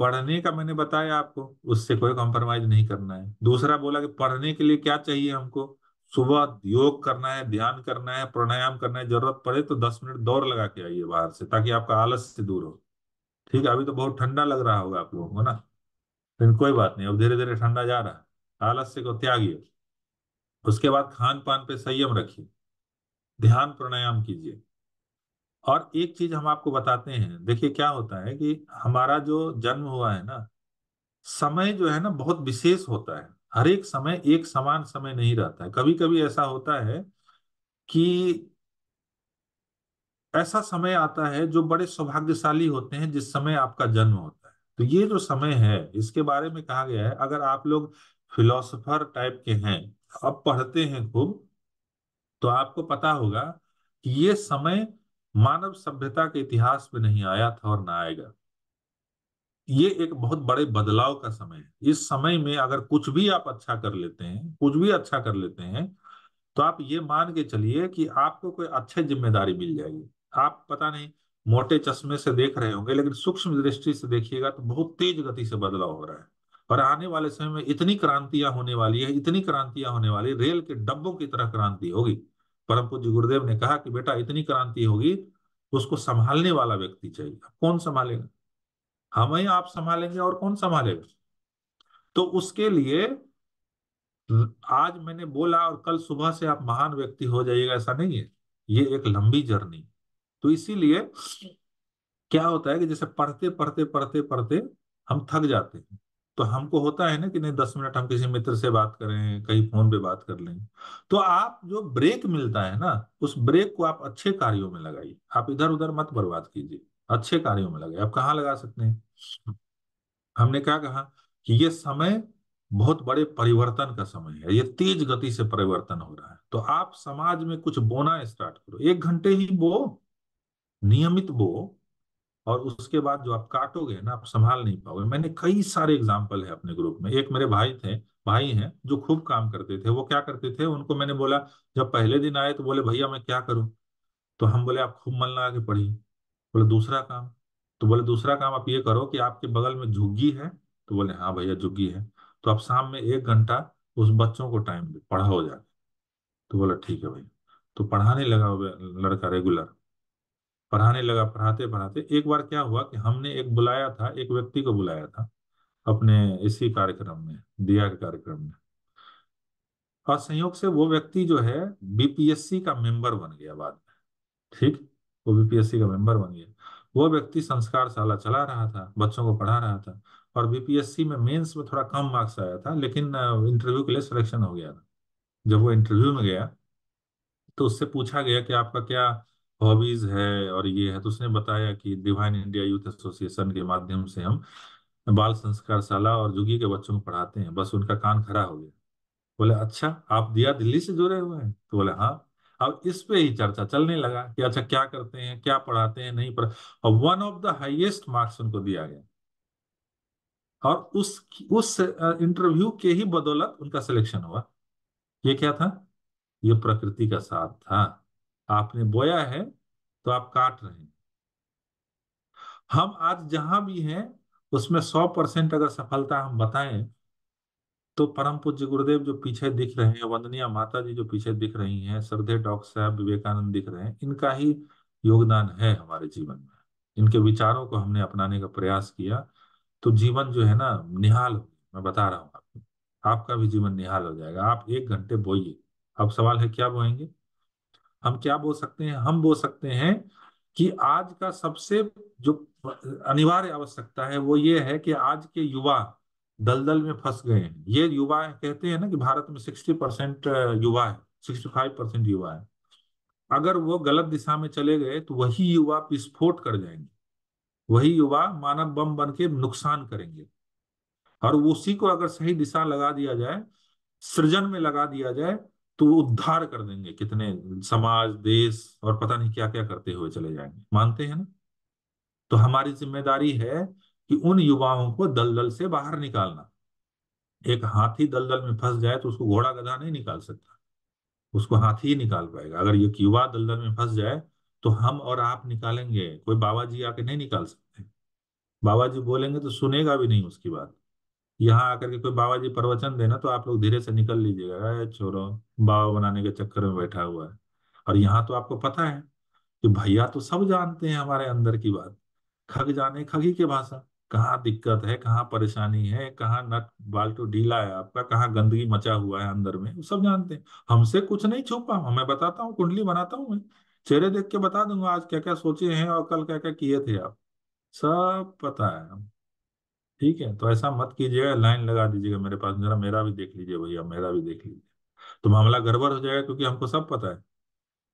पढ़ने का मैंने बताया आपको उससे कोई कॉम्प्रोमाइज नहीं करना है दूसरा बोला कि पढ़ने के लिए क्या चाहिए हमको सुबह योग करना है ध्यान करना है प्राणायाम करना है जरूरत पड़े तो दस मिनट दौड़ लगा के आइए बाहर से ताकि आपका आलस से दूर हो ठीक है अभी तो बहुत ठंडा लग रहा होगा आप लोगों को ना लेकिन कोई बात नहीं अब धीरे धीरे ठंडा जा रहा है आलस्य को त्यागी उसके बाद खान पान पे संयम रखिए ध्यान प्राणायाम कीजिए और एक चीज हम आपको बताते हैं देखिए क्या होता है कि हमारा जो जन्म हुआ है ना समय जो है ना बहुत विशेष होता है हर एक समय एक समान समय नहीं रहता है कभी कभी ऐसा होता है कि ऐसा समय आता है जो बड़े सौभाग्यशाली होते हैं जिस समय आपका जन्म होता है तो ये जो समय है इसके बारे में कहा गया है अगर आप लोग फिलोसोफर टाइप के हैं अब पढ़ते हैं खूब तो आपको पता होगा कि ये समय मानव सभ्यता के इतिहास में नहीं आया था और ना आएगा ये एक बहुत बड़े बदलाव का समय है इस समय में अगर कुछ भी आप अच्छा कर लेते हैं कुछ भी अच्छा कर लेते हैं तो आप ये मान के चलिए कि आपको कोई अच्छी जिम्मेदारी मिल जाएगी आप पता नहीं मोटे चश्मे से देख रहे होंगे लेकिन सूक्ष्म दृष्टि से देखिएगा तो बहुत तेज गति से बदलाव हो रहा है और आने वाले समय में इतनी क्रांतियां होने वाली है इतनी क्रांतियां होने वाली रेल के डब्बों की तरह क्रांति होगी परम पूज्य गुरुदेव ने कहा कि बेटा इतनी क्रांति होगी तो उसको संभालने वाला व्यक्ति चाहिए कौन संभालेगा हम ही आप संभालेंगे और कौन संभालेगा तो उसके लिए आज मैंने बोला और कल सुबह से आप महान व्यक्ति हो जाइएगा ऐसा नहीं है ये एक लंबी जर्नी तो इसीलिए क्या होता है कि जैसे पढ़ते पढ़ते पढ़ते पढ़ते हम थक जाते हैं तो हमको होता है ना कि नहीं दस मिनट हम किसी मित्र से बात करें कहीं फोन पे बात कर लें तो आप जो ब्रेक मिलता है ना उस ब्रेक को आप अच्छे कार्यों में लगाइए आप इधर उधर मत बर्बाद कीजिए अच्छे कार्यों में लगाइए आप कहाँ लगा सकते हैं हमने क्या कहा कि ये समय बहुत बड़े परिवर्तन का समय है ये तेज गति से परिवर्तन हो रहा है तो आप समाज में कुछ बोना स्टार्ट करो एक घंटे ही बो नियमित बो और उसके बाद जो आप काटोगे ना आप संभाल नहीं पाओगे मैंने कई सारे एग्जाम्पल है अपने ग्रुप में एक मेरे भाई थे भाई हैं जो खूब काम करते थे वो क्या करते थे उनको मैंने बोला जब पहले दिन आए तो बोले भैया मैं क्या करूं तो हम बोले आप खूब मन लगा के पढ़िए बोले दूसरा काम तो बोले दूसरा काम आप ये करो कि आपके बगल में झुग्गी है तो बोले हाँ भैया झुग्गी है तो आप शाम में एक घंटा उस बच्चों को टाइम दो पढ़ाओ जाके तो बोला ठीक है भैया तो पढ़ाने लगा लड़का रेगुलर पढ़ाने लगा पढ़ाते पढ़ाते एक बार क्या हुआ कि हमने एक बुलाया था एक व्यक्ति को बुलाया था अपने इसी कार्यक्रम में दिया के कार्यक्रम में और संयोग से वो व्यक्ति जो है बीपीएससी का मेंबर बन गया बाद में ठीक वो बीपीएससी का मेंबर बन गया वो व्यक्ति संस्कार संस्कारशाला चला रहा था बच्चों को पढ़ा रहा था और बीपीएससी में मेंस में थोड़ा कम मार्क्स आया था लेकिन इंटरव्यू के लिए सिलेक्शन हो गया था जब वो इंटरव्यू में गया तो उससे पूछा गया कि आपका क्या हॉबीज है और ये है तो उसने बताया कि डिवाइन इंडिया यूथ एसोसिएशन के माध्यम से हम बाल संस्कार शाला और जुगी के बच्चों को पढ़ाते हैं बस उनका कान खड़ा हो गया बोले अच्छा आप दिया दिल्ली से जुड़े हुए हैं तो बोले हाँ अब इस पे ही चर्चा चलने लगा कि अच्छा क्या करते हैं क्या पढ़ाते हैं नहीं पढ़ा और one of the highest marks उनको दिया गया और उस उस इंटरव्यू के ही बदौलत उनका सिलेक्शन हुआ ये क्या था ये प्रकृति का साथ था आपने बोया है तो आप काट रहे हैं हम आज जहां भी हैं उसमें सौ परसेंट अगर सफलता हम बताएं तो परम पूज्य गुरुदेव जो पीछे दिख रहे हैं वंदनीय माता जी जो पीछे दिख रही हैं श्रद्धे डॉक्टर साहब विवेकानंद दिख रहे हैं इनका ही योगदान है हमारे जीवन में इनके विचारों को हमने अपनाने का प्रयास किया तो जीवन जो है ना निहाल हो मैं बता रहा हूँ आपको आपका भी जीवन निहाल हो जाएगा आप एक घंटे बोइए अब सवाल है क्या बोएंगे हम क्या बोल सकते हैं हम बोल सकते हैं कि आज का सबसे जो अनिवार्य आवश्यकता है वो ये है कि आज के युवा दलदल में फंस गए हैं ये युवा कहते हैं ना कि भारत में सिक्सटी परसेंट युवा है सिक्सटी फाइव परसेंट युवा है अगर वो गलत दिशा में चले गए तो वही युवा विस्फोट कर जाएंगे वही युवा मानव बम बन के नुकसान करेंगे और उसी को अगर सही दिशा लगा दिया जाए सृजन में लगा दिया जाए तो उद्धार कर देंगे कितने समाज देश और पता नहीं क्या क्या करते हुए चले जाएंगे मानते हैं ना तो हमारी जिम्मेदारी है कि उन युवाओं को दलदल से बाहर निकालना एक हाथी दलदल में फंस जाए तो उसको घोड़ा गधा नहीं निकाल सकता उसको हाथी ही निकाल पाएगा अगर ये युवा दलदल में फंस जाए तो हम और आप निकालेंगे कोई बाबा जी आके नहीं निकाल सकते बाबा जी बोलेंगे तो सुनेगा भी नहीं उसकी बात यहाँ आकर के कोई बाबा जी प्रवचन देना तो आप लोग धीरे से निकल लीजिएगा छोरो बाबा बनाने के चक्कर में बैठा हुआ है और यहाँ तो आपको पता है कि भैया तो सब जानते हैं हमारे अंदर की बात खग जाने खगी के भाषा कहाँ दिक्कत है कहाँ परेशानी है कहाँ नट बाल्टू ढीला है आपका कहाँ गंदगी मचा हुआ है अंदर में वो सब जानते हैं हमसे कुछ नहीं छुपा मैं बताता हूँ कुंडली बनाता हूँ मैं चेहरे देख के बता दूंगा आज क्या क्या सोचे हैं और कल क्या क्या किए थे आप सब पता है ठीक है तो ऐसा मत कीजिएगा लाइन लगा दीजिएगा मेरे पास जरा मेरा भी देख लीजिए भैया मेरा भी देख लीजिए तो मामला गड़बड़ हो जाएगा क्योंकि हमको सब पता है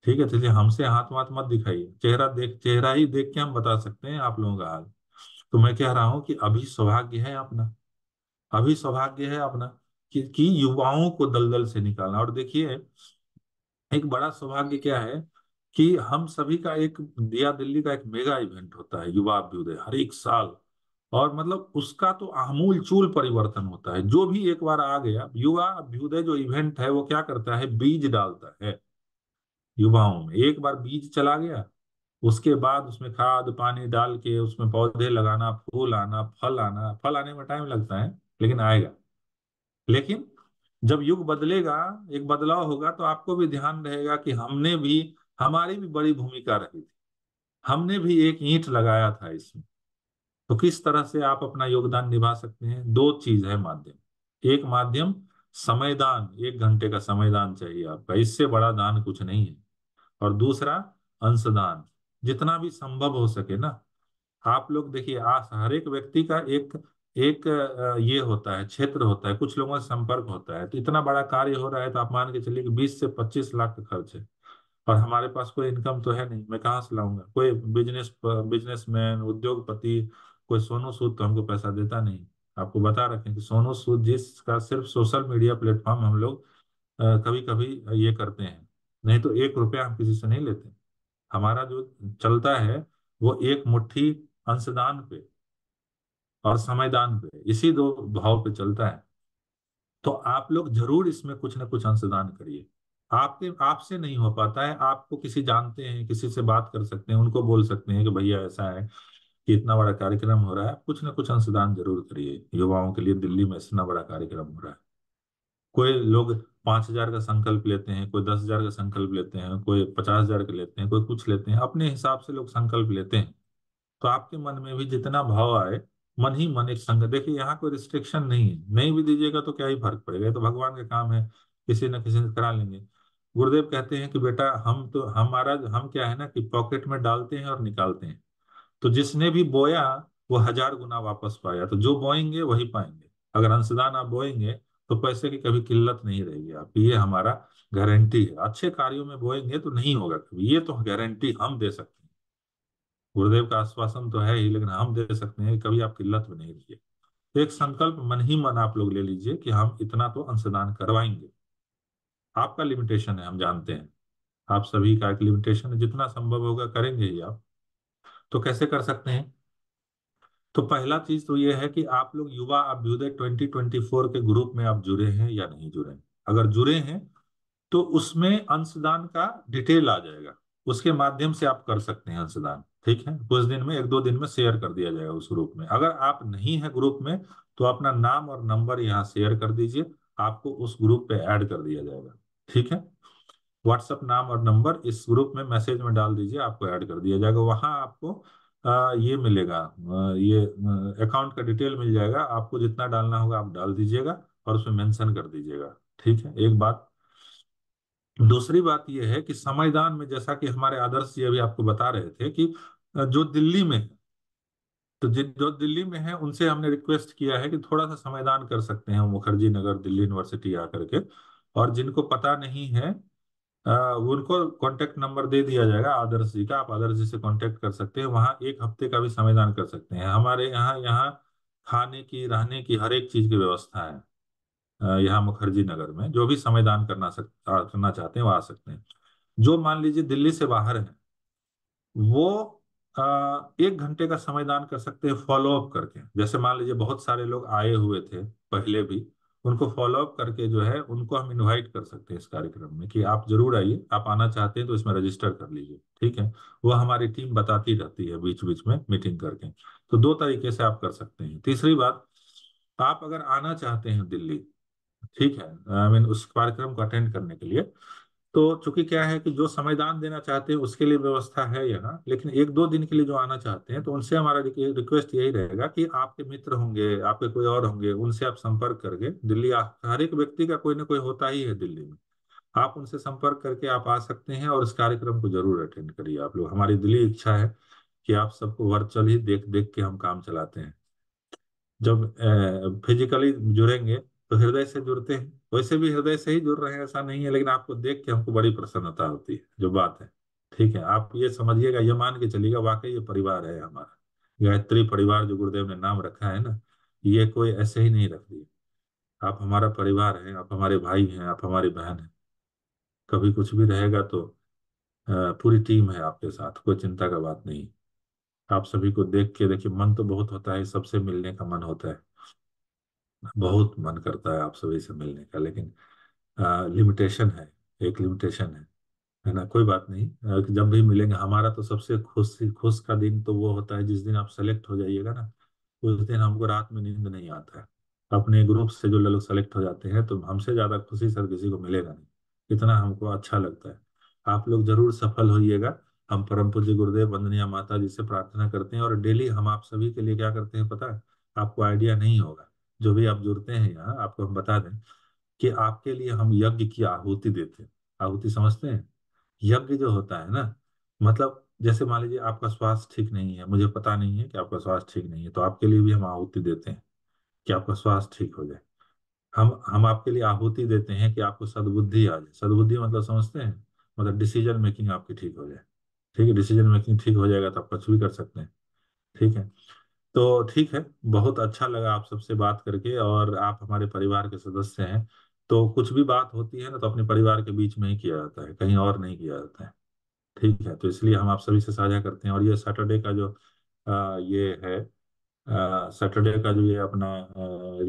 ठीक है तो इसलिए हमसे हाथ वाथ मत दिखाइए चेहरा देख चेहरा ही देख के हम बता सकते हैं आप लोगों का हाल तो मैं कह रहा हूं कि अभी सौभाग्य है अपना अभी सौभाग्य है अपना कि, कि युवाओं को दलदल से निकालना और देखिए एक बड़ा सौभाग्य क्या है कि हम सभी का एक दिया दिल्ली का एक मेगा इवेंट होता है युवा अभ्युदय हर एक साल और मतलब उसका तो आमूल चूल परिवर्तन होता है जो भी एक बार आ गया युवा अभ्युदय जो इवेंट है वो क्या करता है बीज डालता है युवाओं में एक बार बीज चला गया उसके बाद उसमें खाद पानी डाल के उसमें पौधे लगाना फूल आना फल आना फल आने में टाइम लगता है लेकिन आएगा लेकिन जब युग बदलेगा एक बदलाव होगा तो आपको भी ध्यान रहेगा कि हमने भी हमारी भी बड़ी भूमिका रही थी हमने भी एक ईंट लगाया था इसमें तो किस तरह से आप अपना योगदान निभा सकते हैं दो चीज है माध्यम एक माध्यम समय दान एक घंटे का समय दान चाहिए आपका इससे बड़ा दान कुछ नहीं है और दूसरा अंशदान जितना भी संभव हो सके ना आप लोग देखिए आज हर एक व्यक्ति का एक एक ये होता है क्षेत्र होता है कुछ लोगों से संपर्क होता है तो इतना बड़ा कार्य हो रहा है तो आप मान के चलिए कि 20 से 25 लाख का खर्च है और हमारे पास कोई इनकम तो है नहीं मैं कहाँ से लाऊंगा कोई बिजनेस बिजनेसमैन उद्योगपति कोई सोनू सूद तो हमको पैसा देता नहीं आपको बता रखें कि सोनू सूद जिसका सिर्फ सोशल मीडिया प्लेटफॉर्म हम लोग कभी कभी ये करते हैं नहीं तो एक रुपया हम किसी से नहीं लेते हमारा जो चलता है वो एक मुट्ठी अंशदान पे और समयदान पे इसी दो भाव पे चलता है तो आप लोग जरूर इसमें कुछ ना कुछ अंशदान करिए आपके आपसे नहीं हो पाता है आपको किसी जानते हैं किसी से बात कर सकते हैं उनको बोल सकते हैं कि भैया ऐसा है कि इतना बड़ा कार्यक्रम हो रहा है कुछ ना कुछ अंशदान जरूर करिए युवाओं के लिए दिल्ली में इतना बड़ा कार्यक्रम हो रहा है कोई लोग पांच हजार का संकल्प लेते हैं कोई दस हजार का संकल्प लेते हैं कोई पचास हजार का लेते हैं कोई कुछ लेते हैं अपने हिसाब से लोग संकल्प लेते हैं तो आपके मन में भी जितना भाव आए मन ही मन एक संग देखिए यहाँ कोई रिस्ट्रिक्शन नहीं है नहीं भी दीजिएगा तो क्या ही फर्क पड़ेगा तो भगवान का काम है किसी न किसी से करा लेंगे गुरुदेव कहते हैं कि बेटा हम तो हमारा हम क्या है ना कि पॉकेट में डालते हैं और निकालते हैं तो जिसने भी बोया वो हजार गुना वापस पाया तो जो बोएंगे वही पाएंगे अगर अंशदान आप बोएंगे तो पैसे की कभी किल्लत नहीं रहेगी आप ये हमारा गारंटी है अच्छे कार्यों में बोएंगे तो नहीं होगा कभी ये तो गारंटी हम दे सकते हैं गुरुदेव का आश्वासन तो है ही लेकिन हम दे सकते हैं कभी आप किल्लत में नहीं रहिए तो एक संकल्प मन ही मन आप लोग ले लीजिए कि हम इतना तो अंशदान करवाएंगे आपका लिमिटेशन है हम जानते हैं आप सभी का एक लिमिटेशन है जितना संभव होगा करेंगे ही आप तो कैसे कर सकते हैं तो पहला चीज तो ये है कि आप लोग युवा अभ्युदय 2024 के ग्रुप में आप जुड़े हैं या नहीं जुड़े हैं अगर जुड़े हैं तो उसमें अंशदान का डिटेल आ जाएगा उसके माध्यम से आप कर सकते हैं अंशदान ठीक है कुछ दिन में एक दो दिन में शेयर कर दिया जाएगा उस ग्रुप में अगर आप नहीं है ग्रुप में तो अपना नाम और नंबर यहाँ शेयर कर दीजिए आपको उस ग्रुप पे ऐड कर दिया जाएगा ठीक है व्हाट्सअप नाम और नंबर इस ग्रुप में मैसेज में डाल दीजिए आपको ऐड कर दिया जाएगा वहां आपको आ, ये मिलेगा आ, ये अकाउंट का डिटेल मिल जाएगा आपको जितना डालना होगा आप डाल दीजिएगा और उसमें मेंशन कर दीजिएगा ठीक है एक बात दूसरी बात यह है कि समयदान में जैसा कि हमारे आदर्श जी अभी आपको बता रहे थे कि जो दिल्ली में तो जो दिल्ली में है उनसे हमने रिक्वेस्ट किया है कि थोड़ा सा समयदान कर सकते हैं मुखर्जी नगर दिल्ली यूनिवर्सिटी आकर के और जिनको पता नहीं है आ, उनको कांटेक्ट नंबर दे दिया जाएगा आदर्श जी का आप आदर्श जी से कांटेक्ट कर सकते हैं वहाँ एक हफ्ते का भी संविधान कर सकते हैं हमारे यहाँ यहाँ खाने की रहने की हर एक चीज की व्यवस्था है यहाँ मुखर्जी नगर में जो भी संविधान करना सक, आ, करना चाहते हैं वो आ सकते हैं जो मान लीजिए दिल्ली से बाहर है वो आ, एक घंटे का संविधान कर सकते हैं फॉलो अप करके जैसे मान लीजिए बहुत सारे लोग आए हुए थे पहले भी उनको फॉलो अप करके जो है उनको हम इनवाइट कर सकते हैं इस कार्यक्रम में कि आप जरूर आइए आप आना चाहते हैं तो इसमें रजिस्टर कर लीजिए ठीक है वह हमारी टीम बताती रहती है बीच बीच में मीटिंग करके तो दो तरीके से आप कर सकते हैं तीसरी बात आप अगर आना चाहते हैं दिल्ली ठीक है आई I मीन mean, उस कार्यक्रम को अटेंड करने के लिए तो चूंकि क्या है कि जो समयदान देना चाहते हैं उसके लिए व्यवस्था है यहाँ लेकिन एक दो दिन के लिए जो आना चाहते हैं तो उनसे हमारा रिक्वेस्ट यही रहेगा कि आपके मित्र होंगे आपके कोई और होंगे उनसे आप संपर्क करके दिल्ली हर एक व्यक्ति का कोई ना कोई होता ही है दिल्ली में आप उनसे संपर्क करके आप आ सकते हैं और इस कार्यक्रम को जरूर अटेंड करिए आप लोग हमारी दिल्ली इच्छा है कि आप सबको वर्चुअल ही देख देख के हम काम चलाते हैं जब फिजिकली जुड़ेंगे तो हृदय से जुड़ते हैं वैसे भी हृदय से ही जुड़ रहे हैं ऐसा नहीं है लेकिन आपको देख के हमको बड़ी प्रसन्नता होती है जो बात है ठीक है आप ये समझिएगा ये मान के चलिएगा वाकई ये परिवार है हमारा गायत्री परिवार जो गुरुदेव ने नाम रखा है ना ये कोई ऐसे ही नहीं रख दिया आप हमारा परिवार है आप हमारे भाई हैं आप हमारी बहन है कभी कुछ भी रहेगा तो पूरी टीम है आपके साथ कोई चिंता का बात नहीं आप सभी को देख के देखिए मन तो बहुत होता है सबसे मिलने का मन होता है बहुत मन करता है आप सभी से मिलने का लेकिन लिमिटेशन है एक लिमिटेशन है है ना कोई बात नहीं जब भी मिलेंगे हमारा तो सबसे खुश खुश का दिन तो वो होता है जिस दिन आप सेलेक्ट हो जाइएगा ना उस दिन हमको रात में नींद नहीं आता है अपने ग्रुप से जो लोग सेलेक्ट हो जाते हैं तो हमसे ज्यादा खुशी सर किसी को मिलेगा नहीं इतना हमको अच्छा लगता है आप लोग जरूर सफल होइएगा हम परम पूज्य गुरुदेव वंदनीय माता जी से प्रार्थना करते हैं और डेली हम आप सभी के लिए क्या करते हैं पता है आपको आइडिया नहीं होगा जो भी आप जुड़ते हैं यहाँ आपको हम बता दें कि आपके लिए हम यज्ञ की आहुति देते हैं आहुति समझते हैं यज्ञ जो होता है ना मतलब जैसे मान लीजिए आपका स्वास्थ्य ठीक नहीं है मुझे पता नहीं है कि आपका स्वास्थ्य ठीक नहीं है तो आपके लिए भी हम आहुति देते हैं कि आपका स्वास्थ्य ठीक हो जाए हम हम आपके लिए आहुति देते हैं कि आपको सदबुद्धि आ जाए सदबुद्धि मतलब समझते हैं मतलब डिसीजन मेकिंग आपकी ठीक हो जाए ठीक है डिसीजन मेकिंग ठीक हो जाएगा तो आप कुछ भी कर सकते हैं ठीक है तो ठीक है बहुत अच्छा लगा आप सबसे बात करके और आप हमारे परिवार के सदस्य हैं तो कुछ भी बात होती है ना तो अपने परिवार के बीच में ही किया जाता है कहीं और नहीं किया जाता है ठीक है तो इसलिए हम आप सभी से साझा करते हैं और ये सैटरडे का जो आ, ये है सैटरडे का जो ये अपना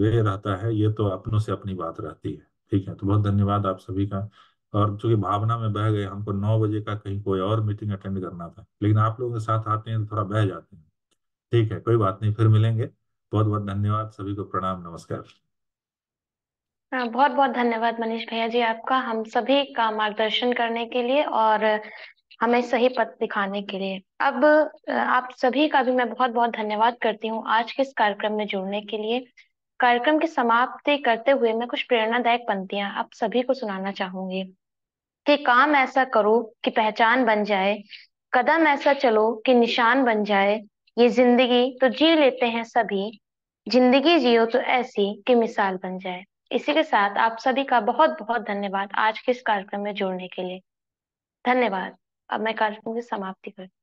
ये रहता है ये तो अपनों से अपनी बात रहती है ठीक है तो बहुत धन्यवाद आप सभी का और चूंकि भावना में बह गए हमको नौ बजे का कहीं कोई और मीटिंग अटेंड करना था लेकिन आप लोगों के साथ आते हैं तो थोड़ा बह जाते हैं ठीक है कोई बात नहीं फिर मिलेंगे बहुत बहुत धन्यवाद सभी को प्रणाम नमस्कार हाँ, बहुत बहुत धन्यवाद मनीष भैया जी आपका हम सभी का मार्गदर्शन करने के लिए और हमें सही पथ दिखाने के लिए अब आप सभी का भी मैं बहुत बहुत धन्यवाद करती हूँ आज के इस कार्यक्रम में जुड़ने के लिए कार्यक्रम की समाप्ति करते हुए मैं कुछ प्रेरणादायक पंक्तियां आप सभी को सुनाना चाहूंगी कि काम ऐसा करो कि पहचान बन जाए कदम ऐसा चलो कि निशान बन जाए ये जिंदगी तो जी लेते हैं सभी जिंदगी जियो तो ऐसी कि मिसाल बन जाए इसी के साथ आप सभी का बहुत बहुत धन्यवाद आज के इस कार्यक्रम में जोड़ने के लिए धन्यवाद अब मैं कार्यक्रम की समाप्ति करती